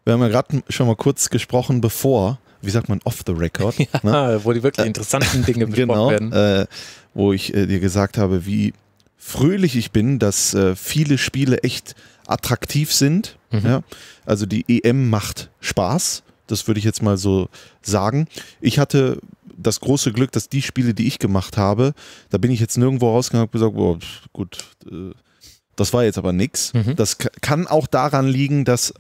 Wir haben ja gerade schon mal kurz gesprochen, bevor, wie sagt man, off the record. [laughs] ja, ne? Wo die wirklich äh, interessanten äh, [laughs] Dinge besprochen genau, werden. Äh, wo ich äh, dir gesagt habe, wie fröhlich ich bin, dass äh, viele Spiele echt attraktiv sind. Mhm. Ja? Also die EM macht Spaß. Das würde ich jetzt mal so sagen. Ich hatte das große Glück, dass die Spiele, die ich gemacht habe, da bin ich jetzt nirgendwo rausgegangen und gesagt, boah, gut, äh, das war jetzt aber nichts. Mhm. Das kann auch daran liegen, dass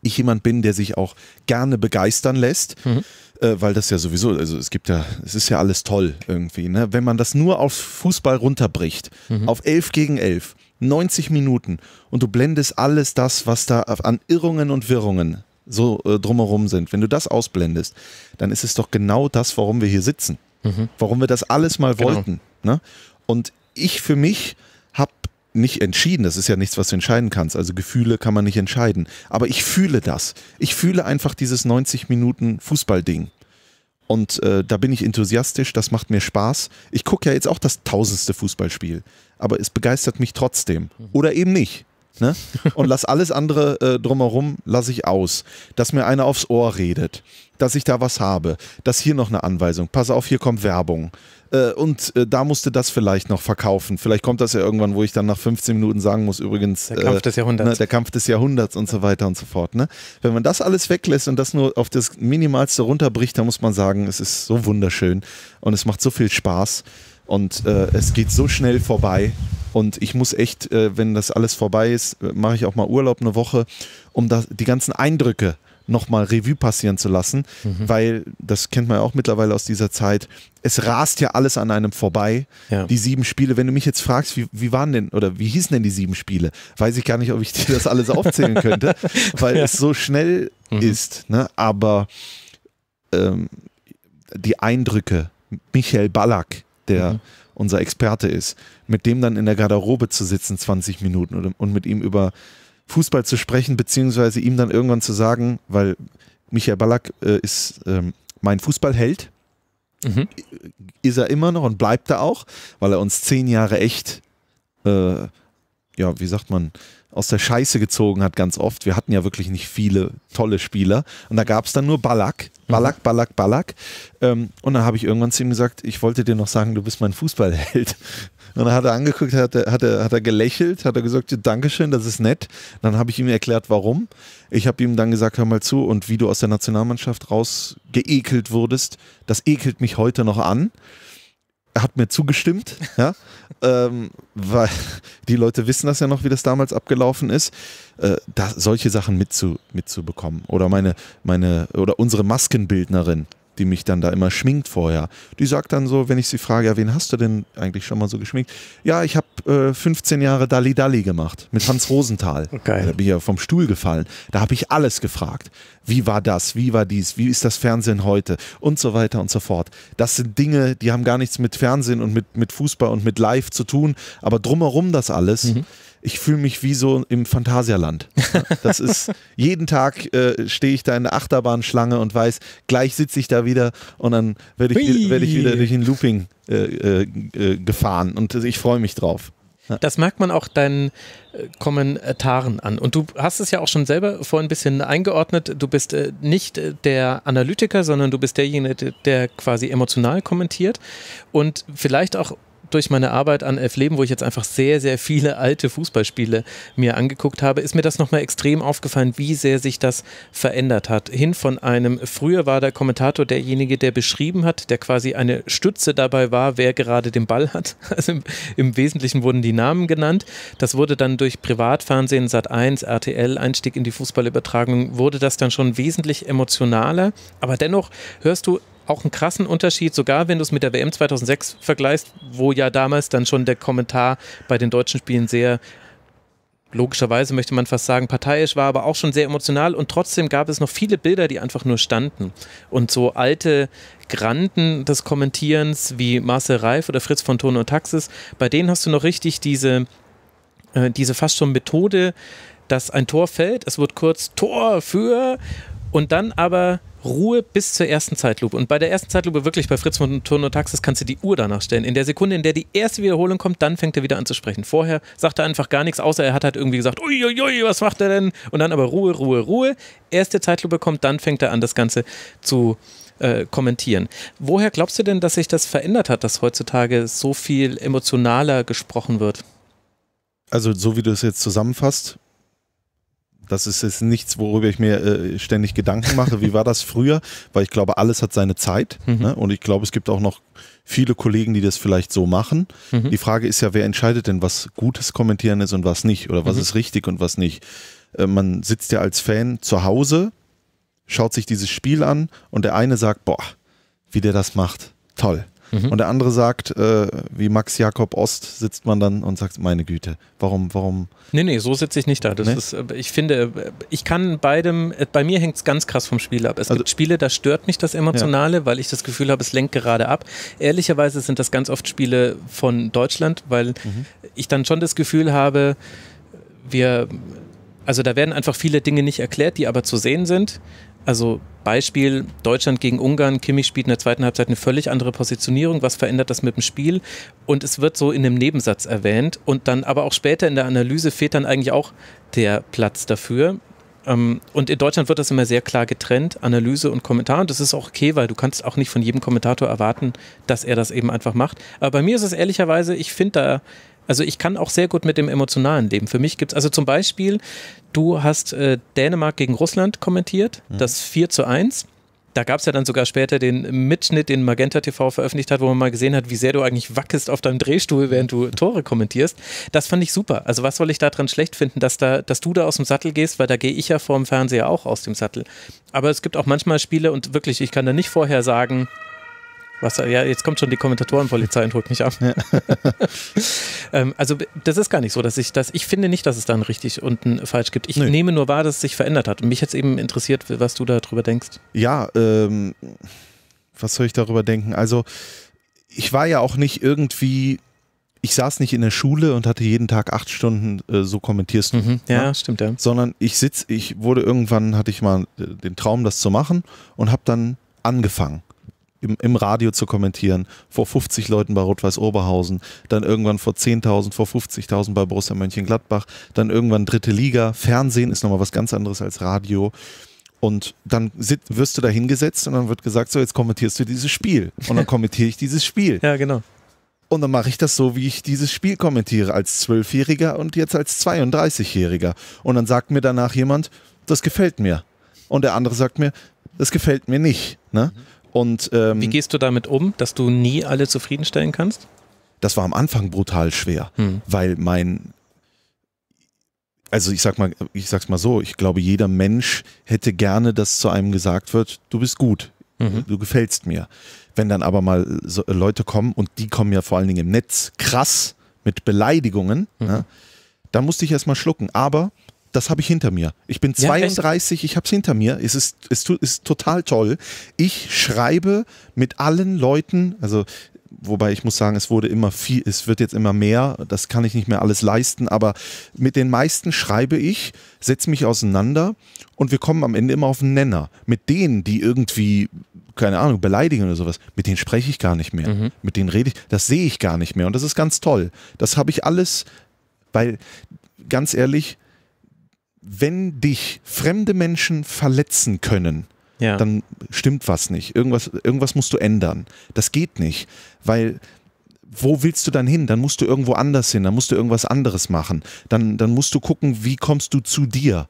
ich jemand bin, der sich auch gerne begeistern lässt, mhm. Äh, weil das ja sowieso, also es gibt ja, es ist ja alles toll irgendwie. Ne? Wenn man das nur auf Fußball runterbricht, mhm. auf 11 gegen 11, 90 Minuten und du blendest alles das, was da an Irrungen und Wirrungen so äh, drumherum sind, wenn du das ausblendest, dann ist es doch genau das, warum wir hier sitzen. Mhm. Warum wir das alles mal genau. wollten. Ne? Und ich für mich habe nicht entschieden, das ist ja nichts, was du entscheiden kannst, also Gefühle kann man nicht entscheiden, aber ich fühle das. Ich fühle einfach dieses 90 Minuten Fußballding. Und äh, da bin ich enthusiastisch, das macht mir Spaß. Ich gucke ja jetzt auch das tausendste Fußballspiel, aber es begeistert mich trotzdem. Mhm. Oder eben nicht. Ne? Und lass alles andere äh, drumherum, lasse ich aus. Dass mir einer aufs Ohr redet, dass ich da was habe, dass hier noch eine Anweisung, pass auf, hier kommt Werbung. Äh, und äh, da musste das vielleicht noch verkaufen. Vielleicht kommt das ja irgendwann, wo ich dann nach 15 Minuten sagen muss, übrigens. Der Kampf äh, des Jahrhunderts. Ne, der Kampf des Jahrhunderts und so weiter und so fort. Ne? Wenn man das alles weglässt und das nur auf das Minimalste runterbricht, dann muss man sagen, es ist so wunderschön und es macht so viel Spaß. Und äh, es geht so schnell vorbei. Und ich muss echt, äh, wenn das alles vorbei ist, äh, mache ich auch mal Urlaub eine Woche, um das, die ganzen Eindrücke nochmal Revue passieren zu lassen, mhm. weil das kennt man ja auch mittlerweile aus dieser Zeit. Es rast ja alles an einem vorbei. Ja. Die sieben Spiele, wenn du mich jetzt fragst, wie, wie waren denn oder wie hießen denn die sieben Spiele, weiß ich gar nicht, ob ich dir das alles aufzählen könnte, [laughs] weil ja. es so schnell mhm. ist. Ne? Aber ähm, die Eindrücke, Michael Ballack, der mhm. unser Experte ist, mit dem dann in der Garderobe zu sitzen 20 Minuten und, und mit ihm über Fußball zu sprechen, beziehungsweise ihm dann irgendwann zu sagen, weil Michael Ballack äh, ist ähm, mein Fußballheld, mhm. ist er immer noch und bleibt er auch, weil er uns zehn Jahre echt, äh, ja, wie sagt man, aus der Scheiße gezogen hat, ganz oft. Wir hatten ja wirklich nicht viele tolle Spieler. Und da gab es dann nur Ballack, mhm. Ballack, Ballack, Ballack. Ähm, und dann habe ich irgendwann zu ihm gesagt, ich wollte dir noch sagen, du bist mein Fußballheld. [laughs] Und dann hat er angeguckt, hat er, hat er, hat er gelächelt, hat er gesagt, Dankeschön, das ist nett. Dann habe ich ihm erklärt, warum. Ich habe ihm dann gesagt, hör mal zu, und wie du aus der Nationalmannschaft rausgeekelt wurdest, das ekelt mich heute noch an hat mir zugestimmt, ja, ähm, weil die Leute wissen das ja noch, wie das damals abgelaufen ist, äh, da, solche Sachen mitzu, mitzubekommen. Oder meine, meine, oder unsere Maskenbildnerin, die mich dann da immer schminkt vorher, die sagt dann so, wenn ich sie frage, ja, wen hast du denn eigentlich schon mal so geschminkt? Ja, ich habe äh, 15 Jahre Dalli Dalli gemacht mit Hans Rosenthal. Okay. Da äh, bin ich ja vom Stuhl gefallen. Da habe ich alles gefragt. Wie war das? Wie war dies? Wie ist das Fernsehen heute? Und so weiter und so fort. Das sind Dinge, die haben gar nichts mit Fernsehen und mit, mit Fußball und mit Live zu tun, aber drumherum das alles. Mhm ich fühle mich wie so im Phantasialand. [laughs] Das ist jeden Tag äh, stehe ich da in der Achterbahnschlange und weiß, gleich sitze ich da wieder und dann werde ich, werd ich wieder durch den Looping äh, äh, äh gefahren und äh, ich freue mich drauf. Das merkt man auch deinen äh, Kommentaren an. Und du hast es ja auch schon selber vorhin ein bisschen eingeordnet. Du bist äh, nicht äh, der Analytiker, sondern du bist derjenige, der quasi emotional kommentiert und vielleicht auch durch meine Arbeit an Elf Leben, wo ich jetzt einfach sehr, sehr viele alte Fußballspiele mir angeguckt habe, ist mir das nochmal extrem aufgefallen, wie sehr sich das verändert hat. Hin von einem, früher war der Kommentator derjenige, der beschrieben hat, der quasi eine Stütze dabei war, wer gerade den Ball hat. [laughs] Also im, im Wesentlichen wurden die Namen genannt. Das wurde dann durch Privatfernsehen, Sat1, RTL, Einstieg in die Fußballübertragung, wurde das dann schon wesentlich emotionaler. Aber dennoch hörst du auch einen krassen Unterschied, sogar wenn du es mit der WM 2006 vergleichst, wo ja damals dann schon der Kommentar bei den deutschen Spielen sehr logischerweise möchte man fast sagen, parteiisch war, aber auch schon sehr emotional und trotzdem gab es noch viele Bilder, die einfach nur standen. Und so alte Granden des Kommentierens wie Marcel Reif oder Fritz von Ton und Taxis, bei denen hast du noch richtig diese, äh, diese fast schon Methode, dass ein Tor fällt, es wird kurz Tor für und dann aber Ruhe bis zur ersten Zeitlupe. Und bei der ersten Zeitlupe, wirklich bei Fritz von Turno Taxis, kannst du die Uhr danach stellen. In der Sekunde, in der die erste Wiederholung kommt, dann fängt er wieder an zu sprechen. Vorher sagt er einfach gar nichts, außer er hat halt irgendwie gesagt, uiuiui, was macht er denn? Und dann aber Ruhe, Ruhe, Ruhe. Erste Zeitlupe kommt, dann fängt er an, das Ganze zu äh, kommentieren. Woher glaubst du denn, dass sich das verändert hat, dass heutzutage so viel emotionaler gesprochen wird? Also so wie du es jetzt zusammenfasst, das ist jetzt nichts, worüber ich mir äh, ständig Gedanken mache. Wie war das früher? Weil ich glaube, alles hat seine Zeit. Mhm. Ne? Und ich glaube, es gibt auch noch viele Kollegen, die das vielleicht so machen. Mhm. Die Frage ist ja, wer entscheidet denn, was gutes Kommentieren ist und was nicht? Oder was mhm. ist richtig und was nicht? Äh, man sitzt ja als Fan zu Hause, schaut sich dieses Spiel an und der eine sagt, boah, wie der das macht. Toll. Mhm. Und der andere sagt, äh, wie Max Jakob Ost, sitzt man dann und sagt, meine Güte, warum, warum? Nee, nee, so sitze ich nicht da. Das nee? ist, äh, ich finde, äh, ich kann beidem, äh, bei mir hängt es ganz krass vom Spiel ab. Es also, gibt Spiele, da stört mich das Emotionale, ja. weil ich das Gefühl habe, es lenkt gerade ab. Ehrlicherweise sind das ganz oft Spiele von Deutschland, weil mhm. ich dann schon das Gefühl habe, wir also da werden einfach viele Dinge nicht erklärt, die aber zu sehen sind. Also Beispiel Deutschland gegen Ungarn. Kimmich spielt in der zweiten Halbzeit eine völlig andere Positionierung. Was verändert das mit dem Spiel? Und es wird so in einem Nebensatz erwähnt. Und dann aber auch später in der Analyse fehlt dann eigentlich auch der Platz dafür. Ähm, und in Deutschland wird das immer sehr klar getrennt, Analyse und Kommentar. Und das ist auch okay, weil du kannst auch nicht von jedem Kommentator erwarten, dass er das eben einfach macht. Aber bei mir ist es ehrlicherweise, ich finde da also ich kann auch sehr gut mit dem emotionalen Leben. Für mich gibt es, also zum Beispiel, du hast äh, Dänemark gegen Russland kommentiert, mhm. das 4 zu 1. Da gab es ja dann sogar später den Mitschnitt, den Magenta TV veröffentlicht hat, wo man mal gesehen hat, wie sehr du eigentlich wackelst auf deinem Drehstuhl, während du Tore kommentierst. Das fand ich super. Also was soll ich daran schlecht finden, dass, da, dass du da aus dem Sattel gehst, weil da gehe ich ja vorm Fernseher auch aus dem Sattel. Aber es gibt auch manchmal Spiele und wirklich, ich kann da nicht vorher sagen, was, ja, jetzt kommt schon die Kommentatorenpolizei und holt mich ab. Ja. [laughs] ähm, also das ist gar nicht so, dass ich das, ich finde nicht, dass es da ein richtig und ein falsch gibt. Ich Nö. nehme nur wahr, dass es sich verändert hat. Und mich jetzt eben interessiert, was du darüber denkst. Ja, ähm, was soll ich darüber denken? Also ich war ja auch nicht irgendwie ich saß nicht in der Schule und hatte jeden Tag acht Stunden, äh, so kommentierst du. Mhm, ja, ja, ne? stimmt, ja. Sondern ich sitze, ich wurde irgendwann, hatte ich mal äh, den Traum, das zu machen und habe dann angefangen im, im Radio zu kommentieren, vor 50 Leuten bei Rot-Weiß Oberhausen, dann irgendwann vor 10.000, vor 50.000 bei Borussia Mönchengladbach, dann irgendwann dritte Liga. Fernsehen ist nochmal was ganz anderes als Radio. Und dann wirst du da hingesetzt und dann wird gesagt, so jetzt kommentierst du dieses Spiel. Und dann [laughs] kommentiere ich dieses Spiel. Ja, genau. Und dann mache ich das so, wie ich dieses Spiel kommentiere, als Zwölfjähriger und jetzt als 32-Jähriger. Und dann sagt mir danach jemand, das gefällt mir. Und der andere sagt mir, das gefällt mir nicht. Ne? Mhm. Und, ähm, Wie gehst du damit um, dass du nie alle zufriedenstellen kannst? Das war am Anfang brutal schwer, hm. weil mein, also ich sag mal, ich sag's mal so, ich glaube, jeder Mensch hätte gerne, dass zu einem gesagt wird, du bist gut, mhm. du gefällst mir. Wenn dann aber mal so äh, Leute kommen und die kommen ja vor allen Dingen im Netz krass mit Beleidigungen, mhm. ne, da musste ich erstmal schlucken. Aber das habe ich hinter mir. Ich bin 32, ja, ich habe es hinter mir. Es ist, es ist total toll. Ich schreibe mit allen Leuten, also wobei ich muss sagen, es wurde immer viel, es wird jetzt immer mehr, das kann ich nicht mehr alles leisten, aber mit den meisten schreibe ich, setze mich auseinander und wir kommen am Ende immer auf einen Nenner. Mit denen, die irgendwie, keine Ahnung, beleidigen oder sowas, mit denen spreche ich gar nicht mehr. Mhm. Mit denen rede ich, das sehe ich gar nicht mehr und das ist ganz toll. Das habe ich alles, weil ganz ehrlich, wenn dich fremde Menschen verletzen können, ja. dann stimmt was nicht. Irgendwas, irgendwas musst du ändern. Das geht nicht, weil wo willst du dann hin? Dann musst du irgendwo anders hin, dann musst du irgendwas anderes machen. Dann, dann musst du gucken, wie kommst du zu dir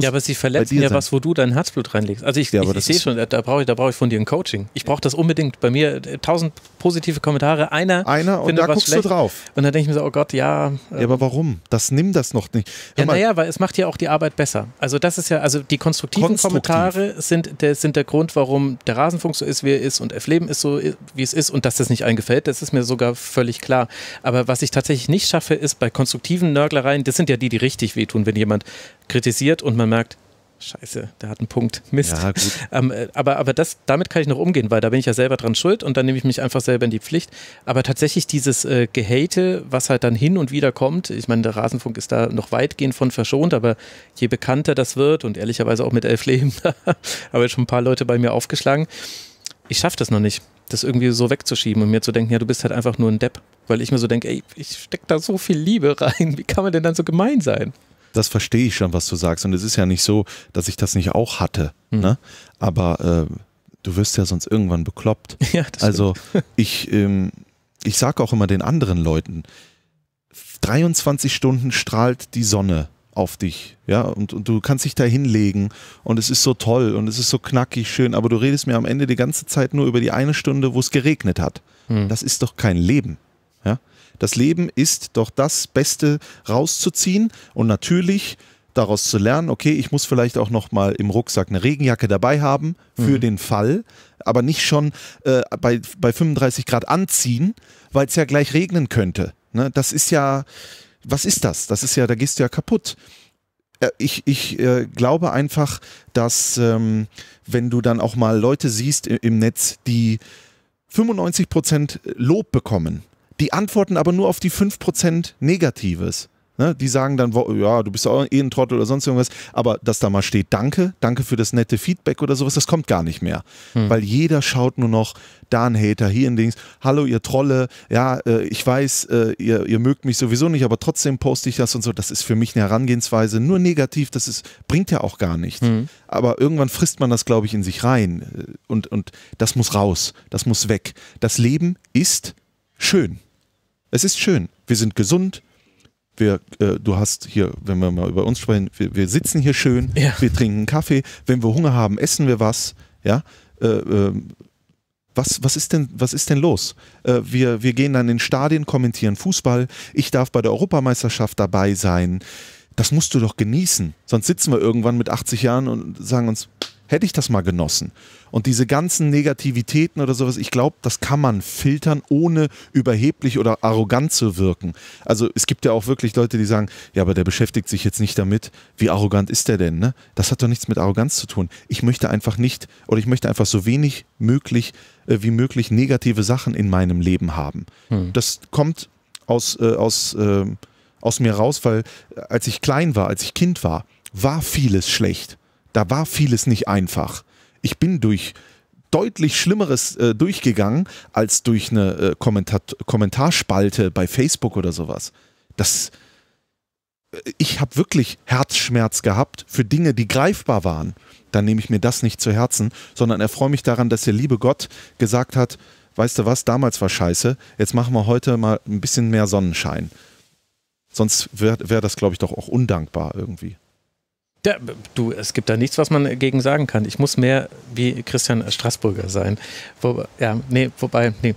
ja, aber sie verletzen ja sein. was, wo du dein Herzblut reinlegst. Also ich, ja, ich, ich sehe schon, da brauche ich, brauch ich von dir ein Coaching. Ich brauche das unbedingt. Bei mir äh, tausend positive Kommentare, einer. Einer und da guckst schlecht. du drauf. Und dann denke ich mir so, oh Gott, ja. Ähm. ja, aber ähm, warum? Das nimm das noch nicht. Hör ja, naja, weil es macht ja auch die Arbeit besser. Also das ist ja, also die konstruktiven Konstruktiv. Kommentare sind der, sind der Grund, warum der Rasenfunk so ist, wie er ist und F-Leben ist so, wie es ist und dass das nicht gefällt, das ist mir sogar völlig klar. Aber was ich tatsächlich nicht schaffe, ist bei konstruktiven Nörglereien, das sind ja die, die richtig wehtun, wenn jemand kritisiert und man merkt, Scheiße, der hat einen Punkt. Mist. Ja, [laughs] ähm, äh, aber aber das, damit kann ich noch umgehen, weil da bin ich ja selber dran schuld und dann nehme ich mich einfach selber in die Pflicht. Aber tatsächlich dieses äh, Gehate, was halt dann hin und wieder kommt, ich meine, der Rasenfunk ist da noch weitgehend von verschont, aber je bekannter das wird und ehrlicherweise auch mit elf Leben, [laughs] aber schon ein paar Leute bei mir aufgeschlagen, ich schaffe das noch nicht, das irgendwie so wegzuschieben und mir zu denken, ja, du bist halt einfach nur ein Depp. Weil ich mir so denke, ey, ich stecke da so viel Liebe rein, wie kann man denn dann so gemein sein? das verstehe ich schon, was du sagst. Und es ist ja nicht so, dass ich das nicht auch hatte. Mhm. Ne? Aber äh, du wirst ja sonst irgendwann bekloppt. [laughs] Ja, also [laughs] ich, ähm, ich sage auch immer den anderen Leuten, 23 Stunden strahlt die Sonne auf dich, ja, und, und, du kannst dich da hinlegen und es ist so toll und es ist so knackig schön, aber du redest mir am Ende die ganze Zeit nur über die eine Stunde, wo es geregnet hat. Hm. Das ist doch kein Leben. Das Leben ist doch das Beste rauszuziehen und natürlich daraus zu lernen, okay, ich muss vielleicht auch noch mal im Rucksack eine Regenjacke dabei haben für mhm. den Fall, aber nicht schon äh, bei, bei 35 Grad anziehen, weil es ja gleich regnen könnte. Ne? Das ist ja, was ist das? Das ist ja, da gehst du ja kaputt. Äh, ich, ich äh, glaube einfach, dass ähm, wenn du dann auch mal Leute siehst im, Netz, die 95% Lob bekommen die antworten aber nur auf die 5% Negatives. Ne, die sagen dann, ja, du bist auch eh ein Trottel oder sonst irgendwas, aber dass da mal steht, danke, danke für das nette Feedback oder sowas, das kommt gar nicht mehr. Hm. Weil jeder schaut nur noch, da ein Hater, hier ein Dings, hallo ihr Trolle, ja, äh, ich weiß, äh, ihr, ihr, mögt mich sowieso nicht, aber trotzdem poste ich das und so, das ist für mich eine Herangehensweise, nur negativ, das ist, bringt ja auch gar nichts. Hm. Aber irgendwann frisst man das, glaube ich, in sich rein äh, und, und das muss raus, das muss weg. Das Leben ist schön. Es ist schön. Wir sind gesund. Wir, äh, du hast hier, wenn wir mal über uns sprechen, wir, wir sitzen hier schön, ja. wir trinken Kaffee. Wenn wir Hunger haben, essen wir was. Ja. Äh, äh, was, was, ist denn, was ist denn los? Äh, wir, wir gehen dann in Stadien, kommentieren Fußball. Ich darf bei der Europameisterschaft dabei sein. Das musst du doch genießen. Sonst sitzen wir irgendwann mit 80 Jahren und sagen uns, hätte ich das mal genossen. Und diese ganzen Negativitäten oder sowas, ich glaube, das kann man filtern, ohne überheblich oder arrogant zu wirken. Also es gibt ja auch wirklich Leute, die sagen, ja, aber der beschäftigt sich jetzt nicht damit, wie arrogant ist der denn? Ne? Das hat doch nichts mit Arroganz zu tun. Ich möchte einfach nicht oder ich möchte einfach so wenig möglich äh, wie möglich negative Sachen in meinem Leben haben. Hm. Das kommt aus, äh, aus, äh, aus mir raus, weil äh, als ich klein war, als ich Kind war, war vieles schlecht. Da war vieles nicht einfach ich bin durch deutlich Schlimmeres äh, durchgegangen als durch eine äh, Kommentar Kommentarspalte bei Facebook oder sowas. Das, äh, ich habe wirklich Herzschmerz gehabt für Dinge, die greifbar waren. Dann nehme ich mir das nicht zu Herzen, sondern erfreue mich daran, dass der liebe Gott gesagt hat, weißt du was, damals war scheiße, jetzt machen wir heute mal ein bisschen mehr Sonnenschein. Sonst wäre wär das, glaube ich, doch auch undankbar irgendwie. Ja, du, es gibt da nichts, was man dagegen sagen kann. Ich muss mehr wie Christian Straßburger sein. Wo, ja, nee, wobei, nee.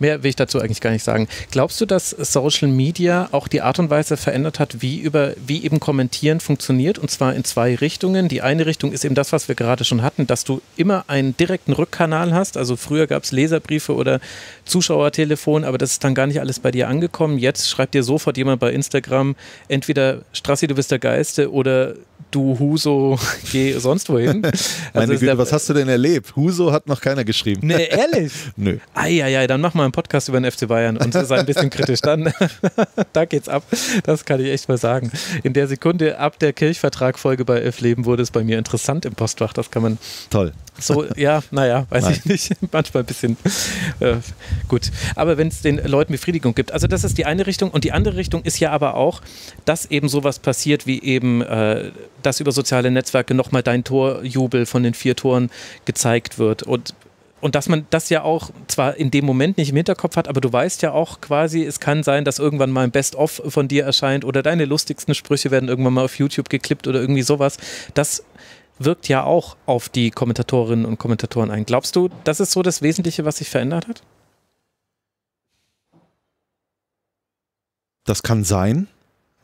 Mehr will ich dazu eigentlich gar nicht sagen. Glaubst du, dass Social Media auch die Art und Weise verändert hat, wie, über, wie eben Kommentieren funktioniert? Und zwar in zwei Richtungen. Die eine Richtung ist eben das, was wir gerade schon hatten, dass du immer einen direkten Rückkanal hast. Also früher gab es Leserbriefe oder Zuschauertelefon, aber das ist dann gar nicht alles bei dir angekommen. Jetzt schreibt dir sofort jemand bei Instagram, entweder Strassi, du bist der Geiste oder du Huso, [laughs] geh sonst wohin. [laughs] Also Meine Güte, der, was hast du denn erlebt? Huso hat noch keiner geschrieben. Nee, [laughs] ehrlich? Nö. Eieiei, dann mach mal einen Podcast über den FC Bayern und sei ein bisschen kritisch. Dann da geht's ab. Das kann ich echt mal sagen. In der Sekunde ab der Kirchvertragfolge bei Elf Leben wurde es bei mir interessant im Postfach. Das kann man Toll. So, ja, naja, weiß Nein. ich nicht. [laughs] Manchmal ein bisschen äh, gut. Aber wenn es den Leuten Befriedigung gibt, also das ist die eine Richtung. Und die andere Richtung ist ja aber auch, dass eben sowas passiert, wie eben, äh, dass über soziale Netzwerke nochmal dein Torjubel von den vier Toren gezeigt wird. Und und dass man das ja auch zwar in dem Moment nicht im Hinterkopf hat, aber du weißt ja auch quasi, es kann sein, dass irgendwann mal ein Best-of von dir erscheint oder deine lustigsten Sprüche werden irgendwann mal auf YouTube geklippt oder irgendwie sowas. Das wirkt ja auch auf die Kommentatorinnen und Kommentatoren ein. Glaubst du, das ist so das Wesentliche, was sich verändert hat? Das kann sein.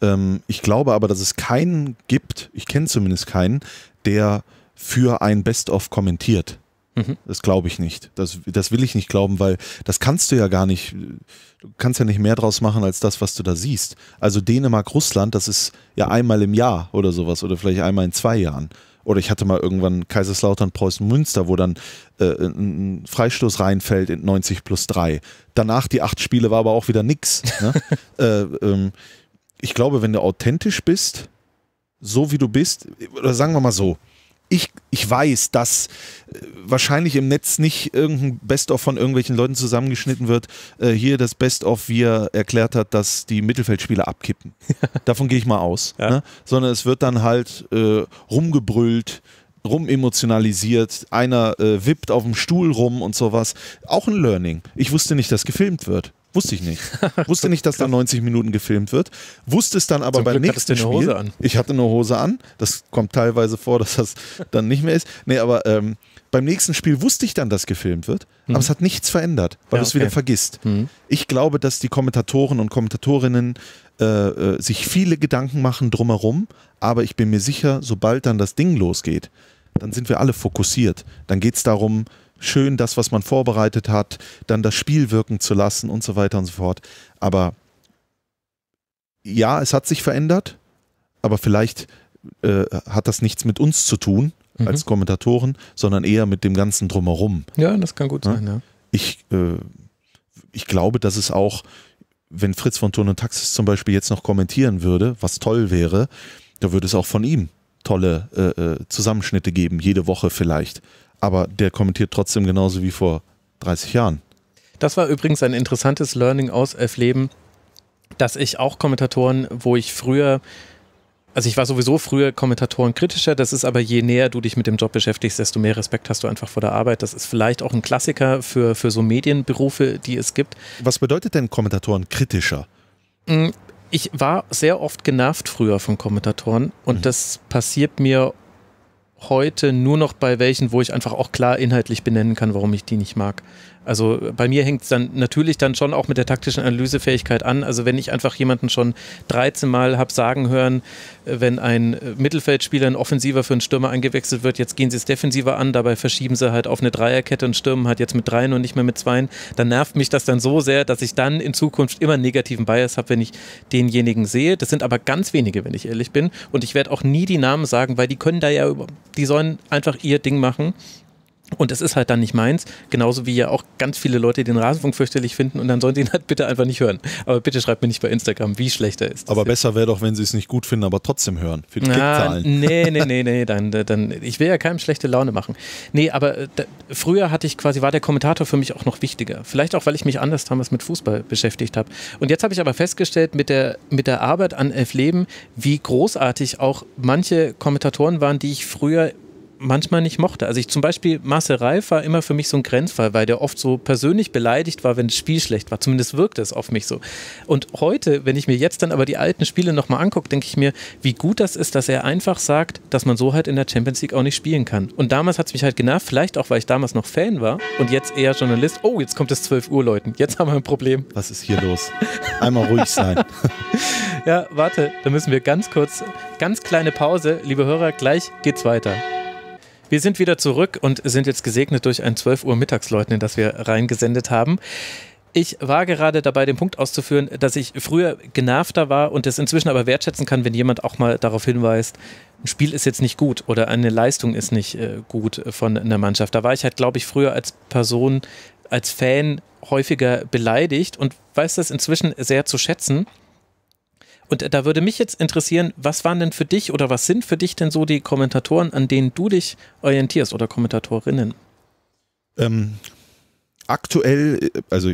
Ähm, ich glaube aber, dass es keinen gibt, ich kenne zumindest keinen, der für ein Best-of kommentiert. Mhm. Das glaube ich nicht. Das, das will ich nicht glauben, weil das kannst du ja gar nicht. Du kannst ja nicht mehr draus machen als das, was du da siehst. Also Dänemark, Russland, das ist ja einmal im Jahr oder sowas oder vielleicht einmal in zwei Jahren oder ich hatte mal irgendwann Kaiserslautern, Preußen, Münster, wo dann äh, ein äh, Freistoß reinfällt in 90 plus 3. Danach die acht Spiele war aber auch wieder nix. Ne? [laughs] äh, ähm, ich glaube, wenn du authentisch bist, so wie du bist, oder sagen wir mal so, ich, ich weiß, dass äh, wahrscheinlich im Netz nicht irgendein Best-of von irgendwelchen Leuten zusammengeschnitten wird. Äh, hier das Best-of, wie er erklärt hat, dass die Mittelfeldspieler abkippen. [laughs] Davon gehe ich mal aus. Ja. Ne? Sondern es wird dann halt äh, rumgebrüllt, rumemotionalisiert, einer äh, wippt auf dem Stuhl rum und sowas. Auch ein Learning. Ich wusste nicht, dass gefilmt wird. Wusste ich nicht. Wusste nicht, dass da 90 Minuten gefilmt wird. Wusste es dann aber Zum beim Glück nächsten du eine Hose An. Ich hatte nur Hose an. Das kommt teilweise vor, [laughs] dass das dann nicht mehr ist. Nee, aber ähm, beim nächsten Spiel wusste ich dann, dass gefilmt wird. Mhm. Aber hm. es hat nichts verändert, weil ja, du es okay. wieder vergisst. Mhm. Ich glaube, dass die Kommentatoren und Kommentatorinnen äh, äh, sich viele Gedanken machen drumherum. Aber ich bin mir sicher, sobald dann das Ding losgeht, dann sind wir alle fokussiert. Dann geht es darum, schön das, was man vorbereitet hat, dann das Spiel wirken zu lassen und so weiter und so fort. Aber ja, es hat sich verändert, aber vielleicht äh, hat das nichts mit uns zu tun mhm. als Kommentatoren, sondern eher mit dem ganzen Drumherum. Ja, das kann gut ja? sein, ja. Ich, äh, ich glaube, dass es auch, wenn Fritz von Turn und Taxis zum Beispiel jetzt noch kommentieren würde, was toll wäre, da würde es auch von ihm tolle äh, äh Zusammenschnitte geben, jede Woche vielleicht aber der kommentiert trotzdem genauso wie vor 30 Jahren. Das war übrigens ein interessantes Learning aus Elfleben, dass ich auch Kommentatoren, wo ich früher also ich war sowieso früher Kommentatoren kritischer, das ist aber je näher du dich mit dem Job beschäftigst, desto mehr Respekt hast du einfach vor der Arbeit. Das ist vielleicht auch ein Klassiker für, für so Medienberufe, die es gibt. Was bedeutet denn Kommentatoren kritischer? Mm, ich war sehr oft genervt früher von Kommentatoren und mhm. das passiert mir heute nur noch bei welchen, wo ich einfach auch klar inhaltlich benennen kann, warum ich die nicht mag. Also bei mir hängt es dann natürlich dann schon auch mit der taktischen Analysefähigkeit an. Also wenn ich einfach jemanden schon 13 Mal habe sagen hören, äh, wenn ein äh, Mittelfeldspieler, ein Offensiver für einen Stürmer eingewechselt wird, jetzt gehen sie es defensiver an, dabei verschieben sie halt auf eine Dreierkette und stürmen halt jetzt mit Dreien und nicht mehr mit Zweien, dann nervt mich das dann so sehr, dass ich dann in Zukunft immer einen negativen Bias habe, wenn ich denjenigen sehe. Das sind aber ganz wenige, wenn ich ehrlich bin. Und ich werde auch nie die Namen sagen, weil die können da ja, die sollen einfach ihr Ding machen. Und es ist halt dann nicht meins, genauso wie ja auch ganz viele Leute den Rasenfunk fürchterlich finden und dann sollen sie ihn halt bitte einfach nicht hören. Aber bitte schreibt mir nicht bei Instagram, wie schlecht er ist. Aber besser wäre doch, wenn sie es nicht gut finden, aber trotzdem hören. Für die ah, Na, Nee, nee, [laughs] nee, nee, dann, dann, ich will ja keinem schlechte Laune machen. Nee, aber äh, da, früher hatte ich quasi, war der Kommentator für mich auch noch wichtiger. Vielleicht auch, weil ich mich anders damals mit Fußball beschäftigt habe. Und jetzt habe ich aber festgestellt, mit der, mit der Arbeit an Elf Leben, wie großartig auch manche Kommentatoren waren, die ich früher manchmal nicht mochte. Also ich zum Beispiel, Marcel Reif war immer für mich so ein Grenzfall, weil der oft so persönlich beleidigt war, wenn das Spiel schlecht war. Zumindest wirkte es auf mich so. Und heute, wenn ich mir jetzt dann aber die alten Spiele nochmal angucke, denke ich mir, wie gut das ist, dass er einfach sagt, dass man so halt in der Champions League auch nicht spielen kann. Und damals hat es mich halt genervt, vielleicht auch, weil ich damals noch Fan war und jetzt eher Journalist. Oh, jetzt kommt es 12 Uhr, Leuten. Jetzt haben wir ein Problem. Was ist hier los? Einmal ruhig sein. [laughs] ja, warte, da müssen wir ganz kurz, ganz kleine Pause. Liebe Hörer, gleich geht's weiter. Wir sind wieder zurück und sind jetzt gesegnet durch ein 12 Uhr Mittagsleuten, das wir reingesendet haben. Ich war gerade dabei, den Punkt auszuführen, dass ich früher genervter war und es inzwischen aber wertschätzen kann, wenn jemand auch mal darauf hinweist, ein Spiel ist jetzt nicht gut oder eine Leistung ist nicht äh, gut von einer Mannschaft. Da war ich halt, glaube ich, früher als Person, als Fan häufiger beleidigt und weiß das inzwischen sehr zu schätzen und da würde mich jetzt interessieren, was waren denn für dich oder was sind für dich denn so die Kommentatoren, an denen du dich orientierst oder Kommentatorinnen? Ähm, aktuell, äh, also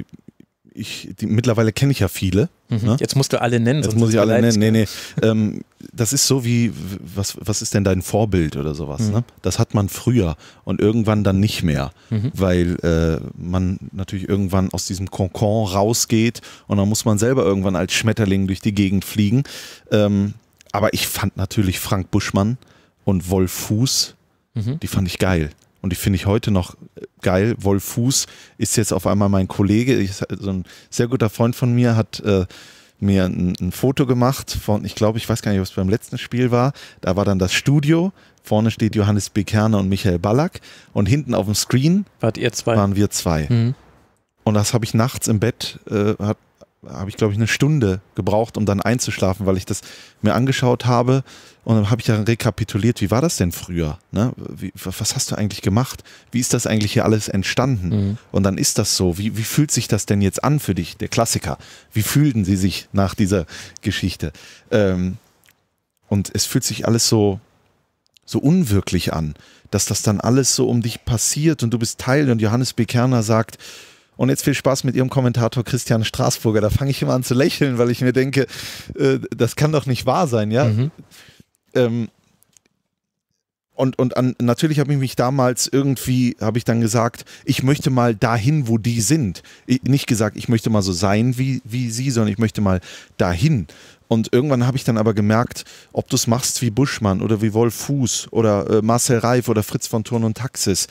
ich, die, mittlerweile kenne ich ja viele. Mhm. Ne? Jetzt musst du alle nennen. Jetzt muss ich alle nennen. Nee, nee. ähm, das ist so wie, was, was ist denn dein Vorbild oder sowas? Mhm. Ne? Das hat man früher und irgendwann dann nicht mehr, mhm. weil äh, man natürlich irgendwann aus diesem Konkon rausgeht und dann muss man selber irgendwann als Schmetterling durch die Gegend fliegen. Ähm, aber ich fand natürlich Frank Buschmann und Wolf Fuß, mhm. die fand ich geil und die finde ich heute noch geil. Wolf Fuß ist jetzt auf einmal mein Kollege, ich, also ein sehr guter Freund von mir, hat äh, mir ein, ein, Foto gemacht von, ich glaube, ich weiß gar nicht, was beim letzten Spiel war. Da war dann das Studio. Vorne steht Johannes B. Bekerner und Michael Ballack. Und hinten auf dem Screen Wart ihr zwei? waren wir zwei. Mhm. Und das habe ich nachts im Bett, äh, habe ich glaube ich eine Stunde gebraucht, um dann einzuschlafen, weil ich das mir angeschaut habe und dann habe ich ja rekapituliert, wie war das denn früher? Ne? Wie, was hast du eigentlich gemacht? Wie ist das eigentlich hier alles entstanden? Mhm. Und dann ist das so. Wie, wie fühlt sich das denn jetzt an für dich, der Klassiker? Wie fühlten sie sich nach dieser Geschichte? Ähm, und es fühlt sich alles so, so unwirklich an, dass das dann alles so um dich passiert und du bist Teil. Und Johannes B. Kerner sagt, und jetzt viel Spaß mit Ihrem Kommentator Christian Straßburger. Da fange ich immer an zu lächeln, weil ich mir denke, äh, das kann doch nicht wahr sein, ja? Mhm ähm, und, und an, natürlich habe ich mich damals irgendwie, habe ich dann gesagt, ich möchte mal dahin, wo die sind. Ich, nicht gesagt, ich möchte mal so sein wie, wie sie, sondern ich möchte mal dahin. Und irgendwann habe ich dann aber gemerkt, ob du es machst wie Buschmann oder wie Wolf Fuß oder äh, Marcel Reif oder Fritz von Turn und Taxis,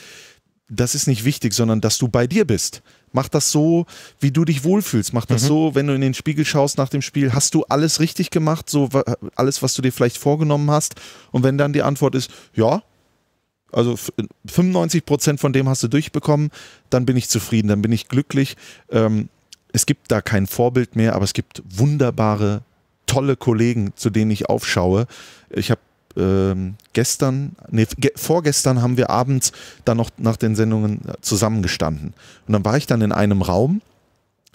das ist nicht wichtig, sondern dass du bei dir bist. Mach das so, wie du dich wohlfühlst. Mach das mhm. so, wenn du in den Spiegel schaust nach dem Spiel, hast du alles richtig gemacht, so alles, was du dir vielleicht vorgenommen hast. Und wenn dann die Antwort ist, ja, also 95 Prozent von dem hast du durchbekommen, dann bin ich zufrieden, dann bin ich glücklich. Ähm, es gibt da kein Vorbild mehr, aber es gibt wunderbare, tolle Kollegen, zu denen ich aufschaue. Ich habe ähm, gestern, nee, ge vorgestern haben wir abends dann noch nach den Sendungen zusammengestanden. Und dann war ich dann in einem Raum.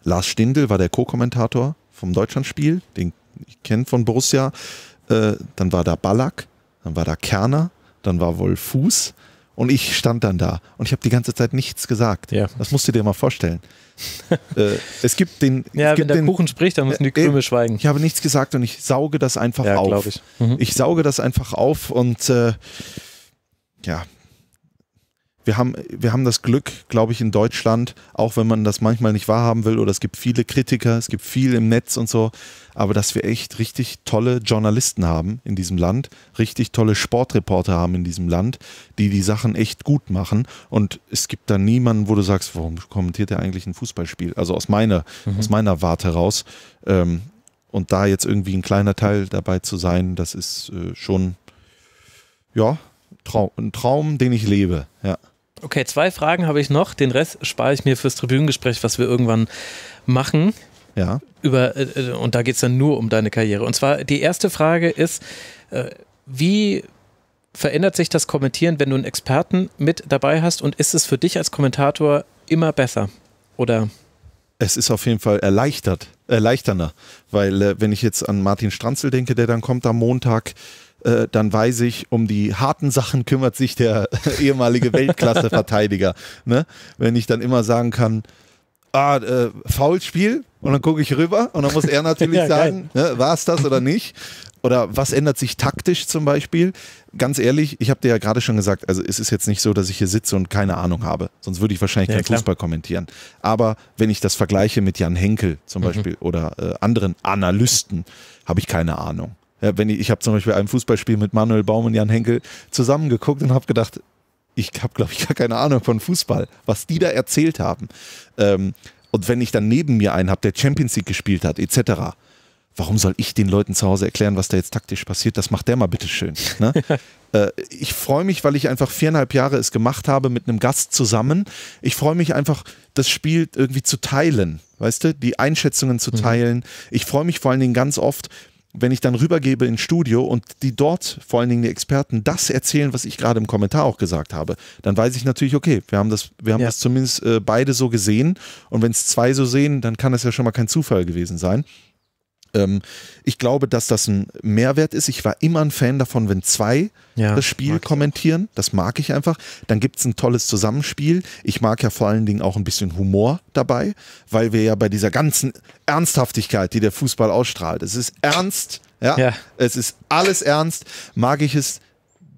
Lars Stindl war der Co-Kommentator vom Deutschlandspiel, den ich kenne von Borussia. Äh, dann war da Ballack, dann war da Kerner, dann war wohl Fuß. Und ich stand dann da und ich habe die ganze Zeit nichts gesagt. Ja. Das musst du dir mal vorstellen äh, es gibt den. Ja, gibt wenn der den, Kuchen spricht, dann müssen die Krümel äh, schweigen. Ich habe nichts gesagt und ich sauge das einfach ja, auf. Ich. Mhm. ich. sauge das einfach auf und äh, ja, wir haben, wir haben das Glück, glaube ich, in Deutschland, auch wenn man das manchmal nicht wahrhaben will oder es gibt viele Kritiker, es gibt viel im Netz und so, aber dass wir echt richtig tolle Journalisten haben in diesem Land, richtig tolle Sportreporter haben in diesem Land, die die Sachen echt gut machen und es gibt da niemanden, wo du sagst, warum kommentiert er eigentlich ein Fußballspiel? Also aus meiner, mhm. aus meiner Warte heraus Ähm, und da jetzt irgendwie ein kleiner Teil dabei zu sein, das ist äh, schon, ja, Traum, ein Traum, den ich lebe, ja. Okay, zwei Fragen habe ich noch. Den Rest spare ich mir fürs Tribünengespräch, was wir irgendwann machen. Ja. Über, äh, äh, und da geht es dann nur um deine Karriere. Und zwar die erste Frage ist, äh, wie verändert sich das Kommentieren, wenn du einen Experten mit dabei hast? Und ist es für dich als Kommentator immer besser? Oder? Es ist auf jeden Fall erleichtert, erleichternder, weil wenn ich jetzt an Martin Stranzel denke, der dann kommt am Montag, äh, dann weiß ich, um die harten Sachen kümmert sich der [laughs] ehemalige Weltklasse-Verteidiger. ne? Wenn ich dann immer sagen kann, ah, äh, Foulspiel und dann gucke ich rüber und dann muss er natürlich [laughs] ja, sagen, ne, war es das oder nicht? Oder was ändert sich taktisch zum Beispiel? Ganz ehrlich, ich habe dir ja gerade schon gesagt, also es ist jetzt nicht so, dass ich hier sitze und keine Ahnung habe. Sonst würde ich wahrscheinlich ja, keinen Fußball kommentieren. Aber wenn ich das vergleiche mit Jan Henkel zum mhm. Beispiel mhm. oder äh, anderen Analysten, habe ich keine Ahnung wenn ich ich habe zum Beispiel ein Fußballspiel mit Manuel Baum und Jan Henkel zusammengeguckt und habe gedacht, ich habe, glaube ich, gar keine Ahnung von Fußball, was die da erzählt haben. Ähm, und wenn ich dann neben mir einen habe, der Champions League gespielt hat, etc., warum soll ich den Leuten zu Hause erklären, was da jetzt taktisch passiert? Das macht der mal bitte schön. Ne? [laughs] äh, ich freue mich, weil ich einfach viereinhalb Jahre es gemacht habe mit einem Gast zusammen. Ich freue mich einfach, das Spiel irgendwie zu teilen, weißt du, die Einschätzungen zu mhm. teilen. Ich freue mich vor allen Dingen ganz oft, wenn ich dann rübergebe ins Studio und die dort, vor allen Dingen die Experten, das erzählen, was ich gerade im Kommentar auch gesagt habe, dann weiß ich natürlich, okay, wir haben das, wir haben ja. das zumindest äh, beide so gesehen. Und wenn es zwei so sehen, dann kann das ja schon mal kein Zufall gewesen sein ähm, ich glaube, dass das ein Mehrwert ist. Ich war immer ein Fan davon, wenn zwei ja, das Spiel kommentieren. Das mag ich einfach. Dann gibt es ein tolles Zusammenspiel. Ich mag ja vor allen Dingen auch ein bisschen Humor dabei, weil wir ja bei dieser ganzen Ernsthaftigkeit, die der Fußball ausstrahlt, es ist ernst. Ja, ja. es ist alles ernst. Mag ich es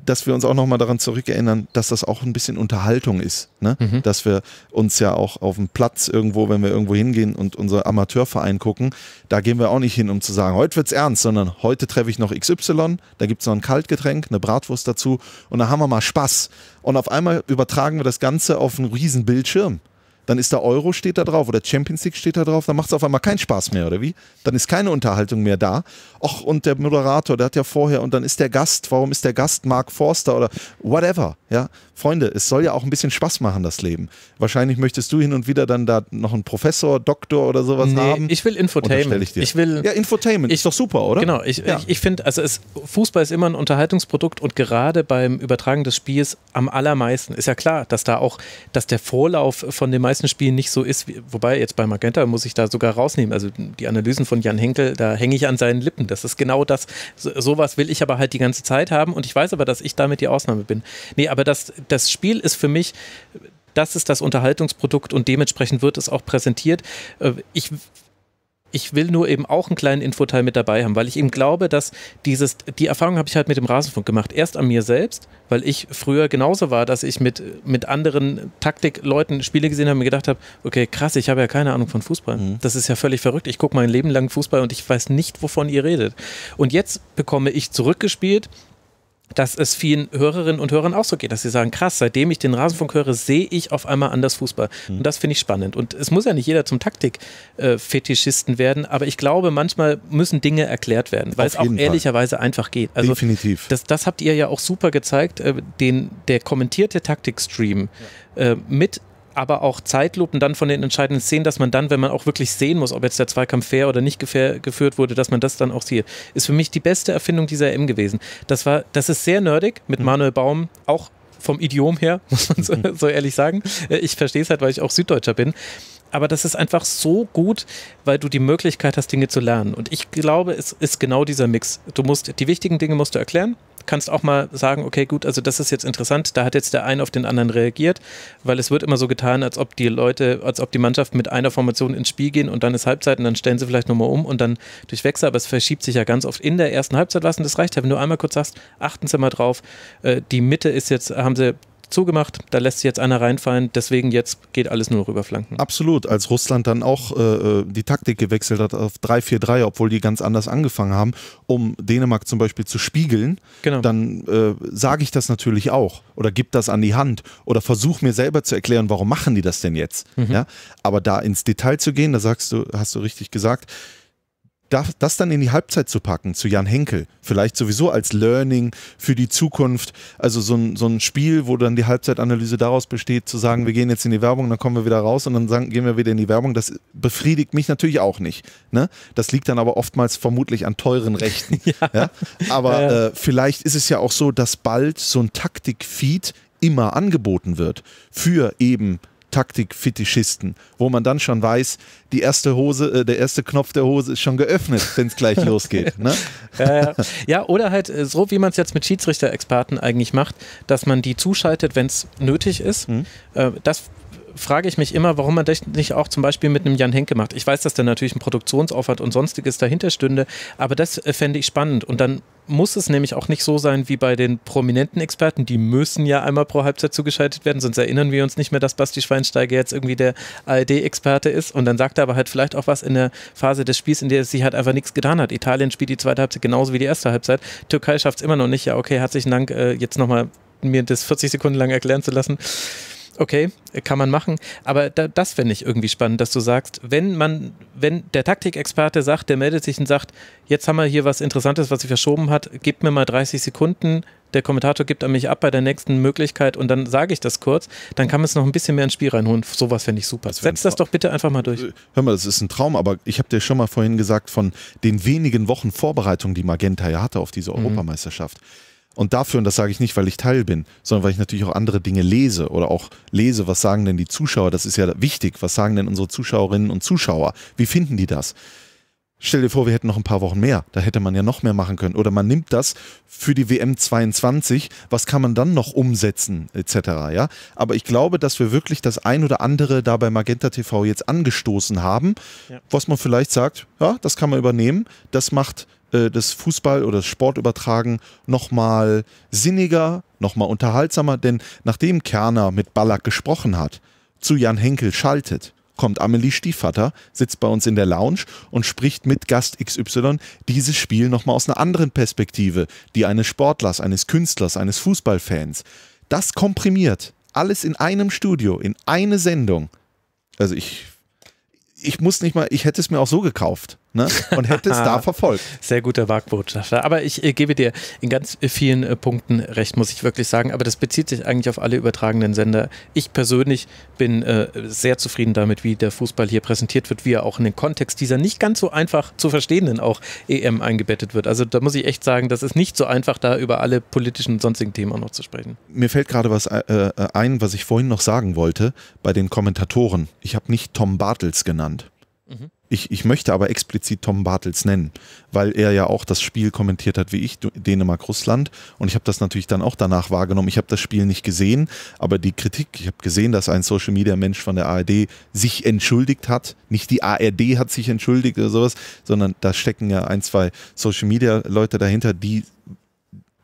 dass wir uns auch nochmal daran zurückerinnern, dass das auch ein bisschen Unterhaltung ist. Ne? Mhm. Dass wir uns ja auch auf dem Platz irgendwo, wenn wir irgendwo hingehen und unser Amateurverein gucken, da gehen wir auch nicht hin, um zu sagen, heute wird's ernst, sondern heute treffe ich noch XY, da gibt's noch ein Kaltgetränk, eine Bratwurst dazu und da haben wir mal Spaß. Und auf einmal übertragen wir das Ganze auf einen riesen Bildschirm dann ist der Euro steht da drauf oder Champions League steht da drauf, dann macht es auf einmal keinen Spaß mehr, oder wie? Dann ist keine Unterhaltung mehr da. Och, und der Moderator, der hat ja vorher, und dann ist der Gast, warum ist der Gast Mark Forster oder whatever, ja? Freunde, es soll ja auch ein bisschen Spaß machen, das Leben. Wahrscheinlich möchtest du hin und wieder dann da noch einen Professor, Doktor oder sowas nee, haben. ich will Infotainment. Ich, ich, will, ja, Infotainment, ich, ist doch super, oder? Genau, ich, ja. ich, ich finde, also es, Fußball ist immer ein Unterhaltungsprodukt und gerade beim Übertragen des Spiels am allermeisten ist ja klar, dass da auch, dass der Vorlauf von den meisten meisten Spielen nicht so ist, wie, wobei jetzt bei Magenta muss ich da sogar rausnehmen. Also die Analysen von Jan Henkel, da hänge ich an seinen Lippen. Das ist genau das. So, sowas will ich aber halt die ganze Zeit haben und ich weiß aber, dass ich damit die Ausnahme bin. Nee, aber das, das Spiel ist für mich das ist das Unterhaltungsprodukt und dementsprechend wird es auch präsentiert. Äh, ich ich will nur eben auch einen kleinen Infoteil mit dabei haben, weil ich eben glaube, dass dieses, die Erfahrung habe ich halt mit dem Rasenfunk gemacht. Erst an mir selbst, weil ich früher genauso war, dass ich mit, mit anderen Taktikleuten Spiele gesehen habe und gedacht habe, okay, krass, ich habe ja keine Ahnung von Fußball. Mhm. Das ist ja völlig verrückt. Ich gucke mein Leben lang Fußball und ich weiß nicht, wovon ihr redet. Und jetzt bekomme ich zurückgespielt, dass es vielen Hörerinnen und Hörern auch so geht, dass sie sagen, krass, seitdem ich den Rasenfunk höre, sehe ich auf einmal anders Fußball. Mhm. Und das finde ich spannend. Und es muss ja nicht jeder zum Taktik-Fetischisten werden, aber ich glaube, manchmal müssen Dinge erklärt werden, weil auf es auch ehrlicherweise einfach geht. Also Definitiv. Das, das habt ihr ja auch super gezeigt, äh, den, der kommentierte Taktikstream ja. Äh, mit aber auch Zeitlupen dann von den entscheidenden Szenen, dass man dann, wenn man auch wirklich sehen muss, ob jetzt der Zweikampf fair oder nicht geführt wurde, dass man das dann auch sieht. Ist für mich die beste Erfindung dieser M gewesen. Das war, das ist sehr nerdig mit hm. Manuel Baum, auch vom Idiom her, [laughs] muss man so, hm. so ehrlich sagen. Äh, ich verstehe es halt, weil ich auch Süddeutscher bin. Aber das ist einfach so gut, weil du die Möglichkeit hast, Dinge zu lernen. Und ich glaube, es ist genau dieser Mix. Du musst die wichtigen Dinge musst du erklären, kannst auch mal sagen, okay, gut, also das ist jetzt interessant, da hat jetzt der eine auf den anderen reagiert, weil es wird immer so getan, als ob die Leute, als ob die Mannschaft mit einer Formation ins Spiel gehen und dann ist Halbzeit und dann stellen sie vielleicht nochmal um und dann durchwechseln, aber es verschiebt sich ja ganz oft in der ersten Halbzeit lassen. das reicht ja, wenn du einmal kurz sagst, achten Sie mal drauf, äh, die Mitte ist jetzt, haben sie zugemacht, da lässt sich jetzt einer reinfallen, deswegen jetzt geht alles nur noch über Flanken. Absolut, als Russland dann auch äh, äh die Taktik gewechselt hat auf 3-4-3, obwohl die ganz anders angefangen haben, um Dänemark zum Beispiel zu spiegeln, genau. dann äh, sage ich das natürlich auch oder gebe das an die Hand oder versuche mir selber zu erklären, warum machen die das denn jetzt? Mhm. Ja? Aber da ins Detail zu gehen, da sagst du, hast du richtig gesagt, das dann in die Halbzeit zu packen, zu Jan Henkel, vielleicht sowieso als Learning für die Zukunft, also so ein, so ein Spiel, wo dann die Halbzeitanalyse daraus besteht, zu sagen, wir gehen jetzt in die Werbung, dann kommen wir wieder raus und dann sagen, gehen wir wieder in die Werbung, das befriedigt mich natürlich auch nicht. Ne? Das liegt dann aber oftmals vermutlich an teuren Rechten. [laughs] ja. Ja? Aber ja. Äh, vielleicht ist es ja auch so, dass bald so ein Taktik-Feed immer angeboten wird für eben Taktikfetischisten, wo man dann schon weiß, die erste Hose, äh, der erste Knopf der Hose ist schon geöffnet, wenn es gleich [laughs] losgeht. Ne? Ja, ja. ja, oder halt äh, so, wie man es jetzt mit Schiedsrichter-Experten eigentlich macht, dass man die zuschaltet, wenn es nötig ist. Mhm. Äh, das frage ich mich immer, warum man das nicht auch zum Beispiel mit einem Jan Henke macht. Ich weiß, dass da natürlich ein Produktionsaufwand und sonstiges dahinter stünde, aber das äh, fände ich spannend. Und dann muss es nämlich auch nicht so sein wie bei den prominenten Experten, die müssen ja einmal pro Halbzeit zugeschaltet werden, sonst erinnern wir uns nicht mehr, dass Basti Schweinsteiger jetzt irgendwie der ARD-Experte ist und dann sagt er aber halt vielleicht auch was in der Phase des Spiels, in der sie halt einfach nichts getan hat. Italien spielt die zweite Halbzeit genauso wie die erste Halbzeit, Türkei schafft es immer noch nicht, ja okay, herzlichen Dank, äh, jetzt nochmal mir das 40 Sekunden lang erklären zu lassen. Okay, kann man machen. Aber da, das fände ich irgendwie spannend, dass du sagst, wenn man, wenn der Taktikexperte sagt, der meldet sich und sagt, jetzt haben wir hier was Interessantes, was sich verschoben hat, gib mir mal 30 Sekunden, der Kommentator gibt an mich ab bei der nächsten Möglichkeit und dann sage ich das kurz, dann kann man es noch ein bisschen mehr ins Spiel reinholen. Sowas fände ich super. Setz das doch bitte einfach mal durch. Äh, hör mal, das ist ein Traum, aber ich habe dir schon mal vorhin gesagt, von den wenigen Wochen Vorbereitung, die Magenta ja hatte auf diese mhm. Europameisterschaft. Und dafür, und das sage ich nicht, weil ich Teil bin, sondern weil ich natürlich auch andere Dinge lese oder auch lese, was sagen denn die Zuschauer, das ist ja wichtig, was sagen denn unsere Zuschauerinnen und Zuschauer, wie finden die das? Stell dir vor, wir hätten noch ein paar Wochen mehr, da hätte man ja noch mehr machen können. Oder man nimmt das für die WM 22, was kann man dann noch umsetzen, etc. Ja? Aber ich glaube, dass wir wirklich das ein oder andere da bei Magenta TV jetzt angestoßen haben, ja. was man vielleicht sagt, ja, das kann man übernehmen, das macht äh, das Fußball oder das Sportübertragen nochmal sinniger, nochmal unterhaltsamer, denn nachdem Kerner mit Ballack gesprochen hat, zu Jan Henkel schaltet, kommt Amelie Stiefvater, sitzt bei uns in der Lounge und spricht mit Gast XY dieses Spiel nochmal aus einer anderen Perspektive, die eines Sportlers, eines Künstlers, eines Fußballfans. Das komprimiert alles in einem Studio, in eine Sendung. Also ich, ich muss nicht mal, ich hätte es mir auch so gekauft. Ne? und hätte es da [laughs] verfolgt. Sehr guter Marktbotschafter. Aber ich äh, gebe dir in ganz vielen äh, Punkten recht, muss ich wirklich sagen. Aber das bezieht sich eigentlich auf alle übertragenen Sender. Ich persönlich bin äh, sehr zufrieden damit, wie der Fußball hier präsentiert wird, wie er auch in den Kontext dieser nicht ganz so einfach zu verstehenden auch EM eingebettet wird. Also da muss ich echt sagen, das ist nicht so einfach, da über alle politischen und sonstigen Themen auch noch zu sprechen. Mir fällt gerade was äh, äh, ein, was ich vorhin noch sagen wollte bei den Kommentatoren. Ich habe nicht Tom Bartels genannt. Mhm ich, ich möchte aber explizit Tom Bartels nennen, weil er ja auch das Spiel kommentiert hat wie ich, Dänemark-Russland. Und ich habe das natürlich dann auch danach wahrgenommen. Ich habe das Spiel nicht gesehen, aber die Kritik, ich habe gesehen, dass ein Social-Media-Mensch von der ARD sich entschuldigt hat. Nicht die ARD hat sich entschuldigt oder sowas, sondern da stecken ja ein, zwei Social-Media-Leute dahinter, die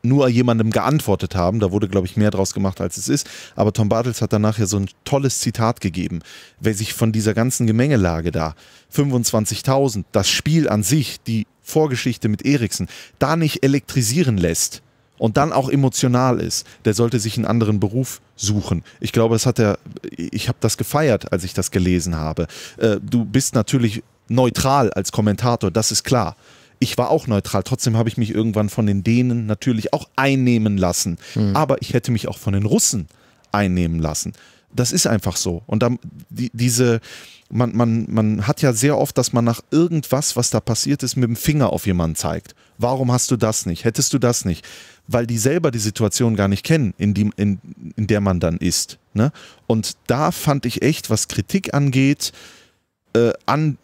nur jemandem geantwortet haben. Da wurde, glaube ich, mehr draus gemacht, als es ist. Aber Tom Bartels hat danach ja so ein tolles Zitat gegeben. Wer sich von dieser ganzen Gemengelage da, 25.000, das Spiel an sich, die Vorgeschichte mit Eriksen, da nicht elektrisieren lässt und dann auch emotional ist, der sollte sich einen anderen Beruf suchen. Ich glaube, das hat er, ich habe das gefeiert, als ich das gelesen habe. Äh, du bist natürlich neutral als Kommentator, das ist klar. Ich war auch neutral. Trotzdem habe ich mich irgendwann von den Dänen natürlich auch einnehmen lassen. Mhm. Aber ich hätte mich auch von den Russen einnehmen lassen. Das ist einfach so. Und dann die, diese, man, man, man hat ja sehr oft, dass man nach irgendwas, was da passiert ist, mit dem Finger auf jemanden zeigt. Warum hast du das nicht? Hättest du das nicht? Weil die selber die Situation gar nicht kennen, in, die, in, in der man dann ist. Ne? Und da fand ich echt, was Kritik angeht, äh, an,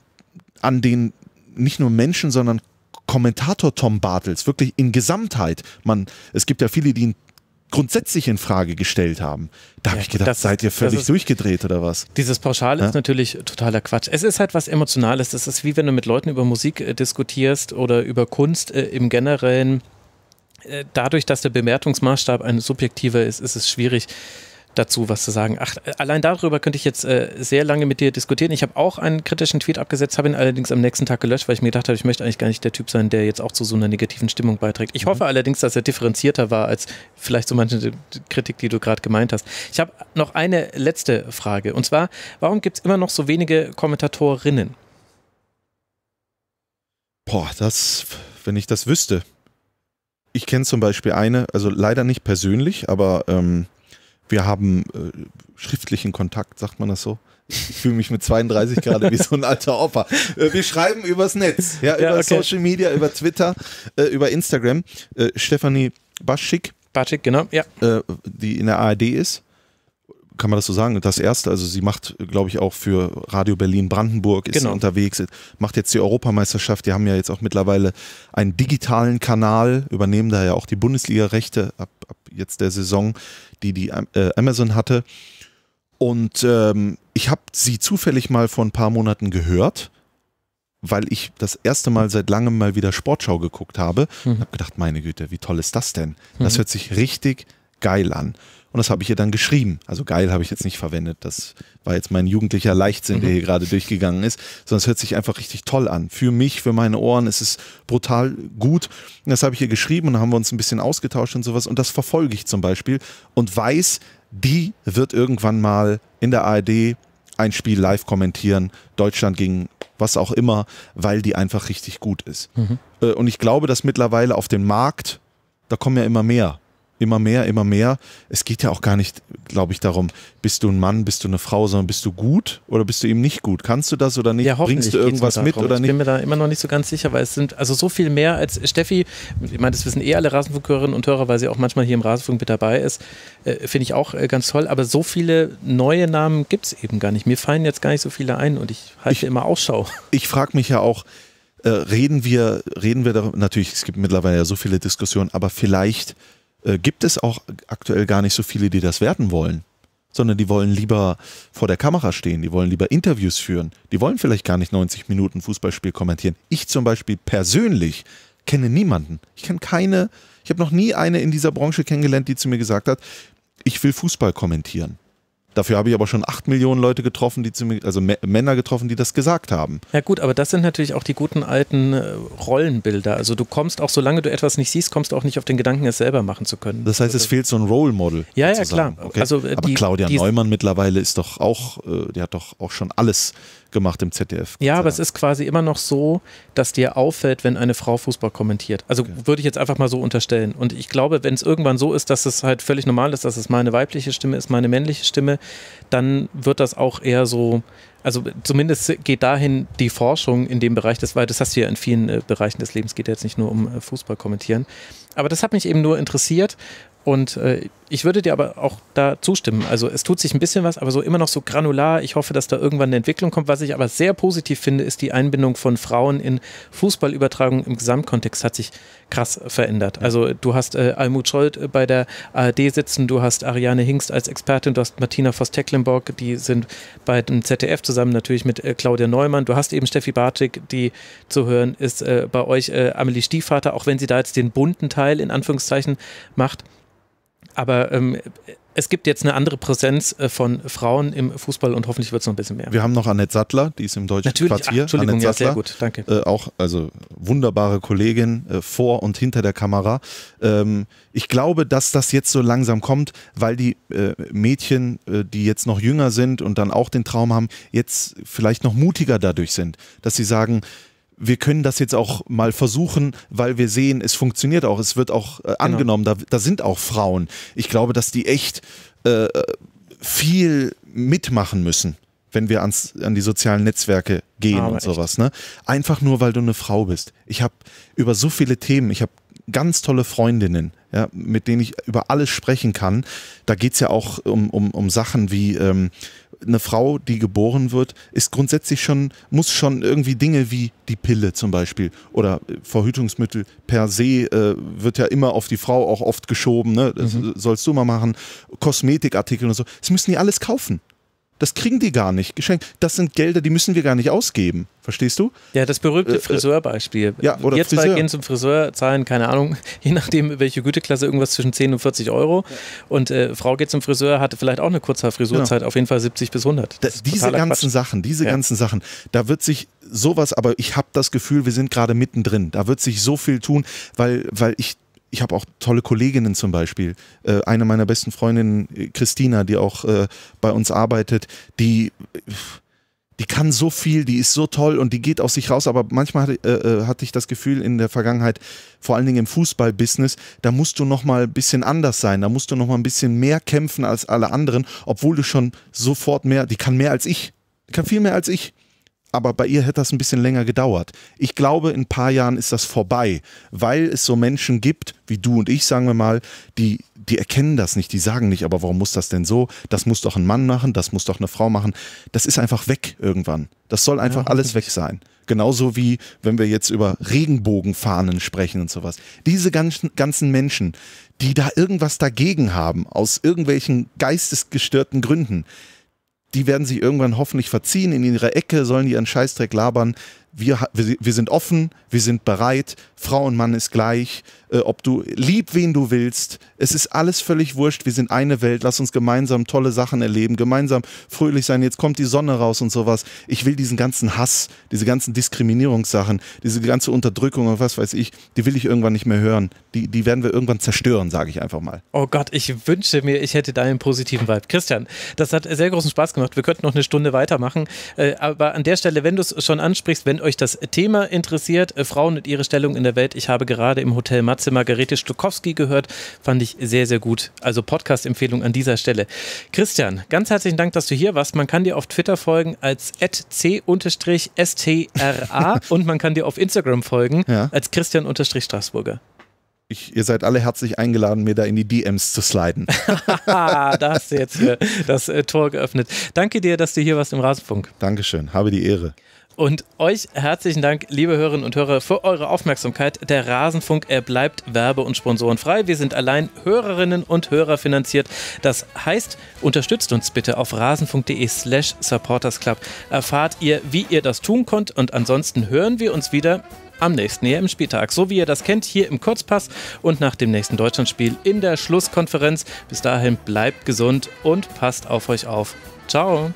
an den nicht nur Menschen, sondern Kommentator Tom Bartels wirklich in Gesamtheit, man, es gibt ja viele, die ihn grundsätzlich in Frage gestellt haben. Da habe ja, ich gedacht, das, seid ihr völlig ist, durchgedreht oder was? Dieses Pauschal ja? ist natürlich totaler Quatsch. Es ist halt was Emotionales. Das ist wie wenn du mit Leuten über Musik äh, diskutierst oder über Kunst äh, im Generellen. Äh, dadurch, dass der Bewertungsmaßstab ein subjektiver ist, ist es schwierig, dazu was zu sagen. Ach, allein darüber könnte ich jetzt äh, sehr lange mit dir diskutieren. Ich habe auch einen kritischen Tweet abgesetzt, habe ihn allerdings am nächsten Tag gelöscht, weil ich mir gedacht habe, ich möchte eigentlich gar nicht der Typ sein, der jetzt auch zu so einer negativen Stimmung beiträgt. Ich mhm. hoffe allerdings, dass er differenzierter war als vielleicht so manche Kritik, die du gerade gemeint hast. Ich habe noch eine letzte Frage und zwar, warum gibt es immer noch so wenige Kommentatorinnen? Boah, das, wenn ich das wüsste. Ich kenne zum Beispiel eine, also leider nicht persönlich, aber ähm, wir haben äh, schriftlichen Kontakt, sagt man das so? Ich fühle mich mit 32 gerade wie so ein alter Opa. Äh, wir schreiben übers Netz, ja, ja über okay. Social Media, über Twitter, äh, über Instagram. Äh, Stefanie Baschik. Baschik, genau, ja. Äh, die in der ARD ist kann man das so sagen? Das erste, also sie macht, glaube ich, auch für Radio Berlin Brandenburg, ist genau. unterwegs, macht jetzt die Europameisterschaft. Die haben ja jetzt auch mittlerweile einen digitalen Kanal, übernehmen daher ja auch die Bundesliga-Rechte ab, ab, jetzt der Saison, die die äh, Amazon hatte. Und ähm, ich habe sie zufällig mal vor ein paar Monaten gehört, weil ich das erste Mal seit langem mal wieder Sportschau geguckt habe. Mhm. habe gedacht, meine Güte, wie toll ist das denn? Das mhm. hört sich richtig geil an. Und das habe ich ihr dann geschrieben. Also geil habe ich jetzt nicht verwendet. Das war jetzt mein jugendlicher Leichtsinn, der mhm. hier gerade durchgegangen ist. Sondern es hört sich einfach richtig toll an. Für mich, für meine Ohren ist es brutal gut. Und das habe ich ihr geschrieben und dann haben wir uns ein bisschen ausgetauscht und sowas. Und das verfolge ich zum Beispiel und weiß, die wird irgendwann mal in der ARD ein Spiel live kommentieren, Deutschland gegen was auch immer, weil die einfach richtig gut ist. Mhm. Äh, und ich glaube, dass mittlerweile auf dem Markt, da kommen ja immer mehr immer mehr, immer mehr. Es geht ja auch gar nicht, glaube ich, darum, bist du ein Mann, bist du eine Frau, sondern bist du gut oder bist du eben nicht gut? Kannst du das oder nicht? Ja, Bringst du irgendwas mit oder nicht? Ich bin mir da immer noch nicht so ganz sicher, weil es sind also so viel mehr als Steffi, ich meine, das wissen eh alle Rasenfunkhörerinnen und Hörer, weil sie auch manchmal hier im Rasenfunk mit dabei ist, äh, finde ich auch äh, ganz toll, aber so viele neue Namen gibt es eben gar nicht. Mir fallen jetzt gar nicht so viele ein und ich halte ich, immer Ausschau. [laughs] Ich frage mich ja auch, äh, reden wir, reden wir darüber, natürlich, es gibt mittlerweile ja so viele Diskussionen, aber vielleicht äh, gibt es auch aktuell gar nicht so viele, die das werden wollen, sondern die wollen lieber vor der Kamera stehen, die wollen lieber Interviews führen, die wollen vielleicht gar nicht 90 Minuten Fußballspiel kommentieren. Ich zum Beispiel persönlich kenne niemanden. Ich kenne keine, ich habe noch nie eine in dieser Branche kennengelernt, die zu mir gesagt hat, ich will Fußball kommentieren. Dafür habe ich aber schon acht Millionen Leute getroffen, die zu mir, also Männer getroffen, die das gesagt haben. Ja gut, aber das sind natürlich auch die guten alten äh, Rollenbilder. Also du kommst auch, solange du etwas nicht siehst, kommst du auch nicht auf den Gedanken, es selber machen zu können. Das heißt, es also fehlt so ein Role Model. Ja, sozusagen. ja, klar. Okay. Also, äh, aber die, Claudia die, Neumann mittlerweile ist doch auch, äh, die hat doch auch schon alles gemacht im ZDF. Ja, aber es ist quasi immer noch so, dass dir auffällt, wenn eine Frau Fußball kommentiert. Also okay. würde ich jetzt einfach mal so unterstellen. Und ich glaube, wenn es irgendwann so ist, dass es halt völlig normal ist, dass es meine weibliche Stimme ist, meine männliche Stimme, dann wird das auch eher so also zumindest geht dahin die Forschung in dem Bereich, das, weil das hast du ja in vielen äh, Bereichen des Lebens, geht ja jetzt nicht nur um äh, Fußball kommentieren. Aber das hat mich eben nur interessiert und äh, ich würde dir aber auch da zustimmen. Also es tut sich ein bisschen was, aber so immer noch so granular. Ich hoffe, dass da irgendwann eine Entwicklung kommt. Was ich aber sehr positiv finde, ist die Einbindung von Frauen in Fußballübertragung im Gesamtkontext hat sich krass verändert. Also du hast äh, Almut Schold äh, bei der ARD sitzen, du hast Ariane Hingst als Expertin, du hast Martina Voss-Tecklenburg, die sind bei dem ZDF zusammen natürlich mit äh, Claudia Neumann. Du hast eben Steffi Bartik, die zu hören ist äh, bei euch, äh, Amelie Stiefvater, auch wenn sie da jetzt den bunten Teil in Anführungszeichen macht. Aber ähm, es gibt jetzt eine andere Präsenz äh, von Frauen im Fußball und hoffentlich wird es noch ein bisschen mehr. Wir haben noch Annette Sattler, die ist im deutschen Natürlich, Quartier. Ach, Entschuldigung, Annette Sattler, ja, sehr gut, danke. Äh, auch, also wunderbare Kollegin äh, vor und hinter der Kamera. Ähm, ich glaube, dass das jetzt so langsam kommt, weil die äh, Mädchen, äh, die jetzt noch jünger sind und dann auch den Traum haben, jetzt vielleicht noch mutiger dadurch sind, dass sie sagen, wir können das jetzt auch mal versuchen, weil wir sehen, es funktioniert auch, es wird auch äh, genau. angenommen, genau. da, da, sind auch Frauen. Ich glaube, dass die echt äh, viel mitmachen müssen, wenn wir ans, an die sozialen Netzwerke gehen Aber und sowas. Ne? Einfach nur, weil du eine Frau bist. Ich habe über so viele Themen, ich habe ganz tolle Freundinnen, ja, mit denen ich über alles sprechen kann. Da geht es ja auch um, um, um Sachen wie ähm, eine Frau, die geboren wird, ist grundsätzlich schon, muss schon irgendwie Dinge wie die Pille zum Beispiel oder Verhütungsmittel per se äh, wird ja immer auf die Frau auch oft geschoben, ne? mhm. sollst du mal machen, Kosmetikartikel und so. Das müssen die alles kaufen. Das kriegen die gar nicht geschenkt. Das sind Gelder, die müssen wir gar nicht ausgeben. Verstehst du? Ja, das berühmte äh, äh Friseurbeispiel. Ja, oder Jetzt Friseur. gehen zum Friseur, zahlen, keine Ahnung, [laughs] je nachdem, welche Güteklasse, irgendwas zwischen 10 und 40 Euro. Und äh, Frau geht zum Friseur, hatte vielleicht auch eine kurze Frisurzeit, ja. Genau. auf jeden Fall 70 bis 100. Da, diese ganzen Quatsch. Sachen, diese ja. ganzen Sachen, da wird sich sowas, aber ich habe das Gefühl, wir sind gerade mittendrin. Da wird sich so viel tun, weil, weil ich ich habe auch tolle Kolleginnen zum Beispiel. Äh, eine meiner besten Freundinnen, äh, Christina, die auch äh, bei uns arbeitet, die die kann so viel, die ist so toll und die geht aus sich raus. Aber manchmal äh, äh, hatte ich das Gefühl in der Vergangenheit, vor allen Dingen im Fußballbusiness, da musst du nochmal ein bisschen anders sein, da musst du nochmal ein bisschen mehr kämpfen als alle anderen, obwohl du schon sofort mehr. Die kann mehr als ich, die kann viel mehr als ich aber bei ihr hätte das ein bisschen länger gedauert. Ich glaube, in ein paar Jahren ist das vorbei, weil es so Menschen gibt, wie du und ich, sagen wir mal, die, die erkennen das nicht, die sagen nicht, aber warum muss das denn so? Das muss doch ein Mann machen, das muss doch eine Frau machen. Das ist einfach weg irgendwann. Das soll einfach ja, alles weg sein. Genauso wie wenn wir jetzt über Regenbogenfahnen sprechen und sowas. Diese ganzen, ganzen Menschen, die da irgendwas dagegen haben, aus irgendwelchen geistesgestörten Gründen, die werden sich irgendwann hoffentlich verziehen in ihrer Ecke, sollen die ihren Scheißdreck labern wir, wir, wir sind offen, wir sind bereit, Frau und Mann ist gleich, äh, ob du lieb, wen du willst, es ist alles völlig wurscht, wir sind eine Welt, lass uns gemeinsam tolle Sachen erleben, gemeinsam fröhlich sein, jetzt kommt die Sonne raus und sowas. Ich will diesen ganzen Hass, diese ganzen Diskriminierungssachen, diese ganze Unterdrückung und was weiß ich, die will ich irgendwann nicht mehr hören. Die, die werden wir irgendwann zerstören, sage ich einfach mal. Oh Gott, ich wünsche mir, ich hätte da einen positiven Vibe. Christian, das hat sehr großen Spaß gemacht. Wir könnten noch eine Stunde weitermachen. Äh, aber an der Stelle, wenn du es schon ansprichst, wenn euch das Thema interessiert, äh, Frauen und ihre Stellung in der Welt, ich habe gerade im Hotel Matze Margarete Stokowski gehört, fand ich sehr, sehr gut. Also Podcast-Empfehlung an dieser Stelle. Christian, ganz herzlichen Dank, dass du hier warst. Man kann dir auf Twitter folgen als c-stra [laughs] und man kann dir auf Instagram folgen ja. als Christian-Straßburger. Ich, ihr seid alle herzlich eingeladen, mir da in die DMs zu sliden. [laughs] da hast du jetzt hier äh, das äh, Tor geöffnet. Danke dir, dass du hier warst im Rasenfunk. Dankeschön, habe die Ehre. Und euch herzlichen Dank, liebe Hörerinnen und Hörer, für eure Aufmerksamkeit. Der Rasenfunk, er bleibt werbe- und sponsorenfrei. Wir sind allein Hörerinnen und Hörer finanziert. Das heißt, unterstützt uns bitte auf rasenfunk.de slash supportersclub. Erfahrt ihr, wie ihr das tun könnt und ansonsten hören wir uns wieder am nächsten hier im Spieltag. So wie ihr das kennt, hier im Kurzpass und nach dem nächsten Deutschlandspiel in der Schlusskonferenz. Bis dahin bleibt gesund und passt auf euch auf. Ciao!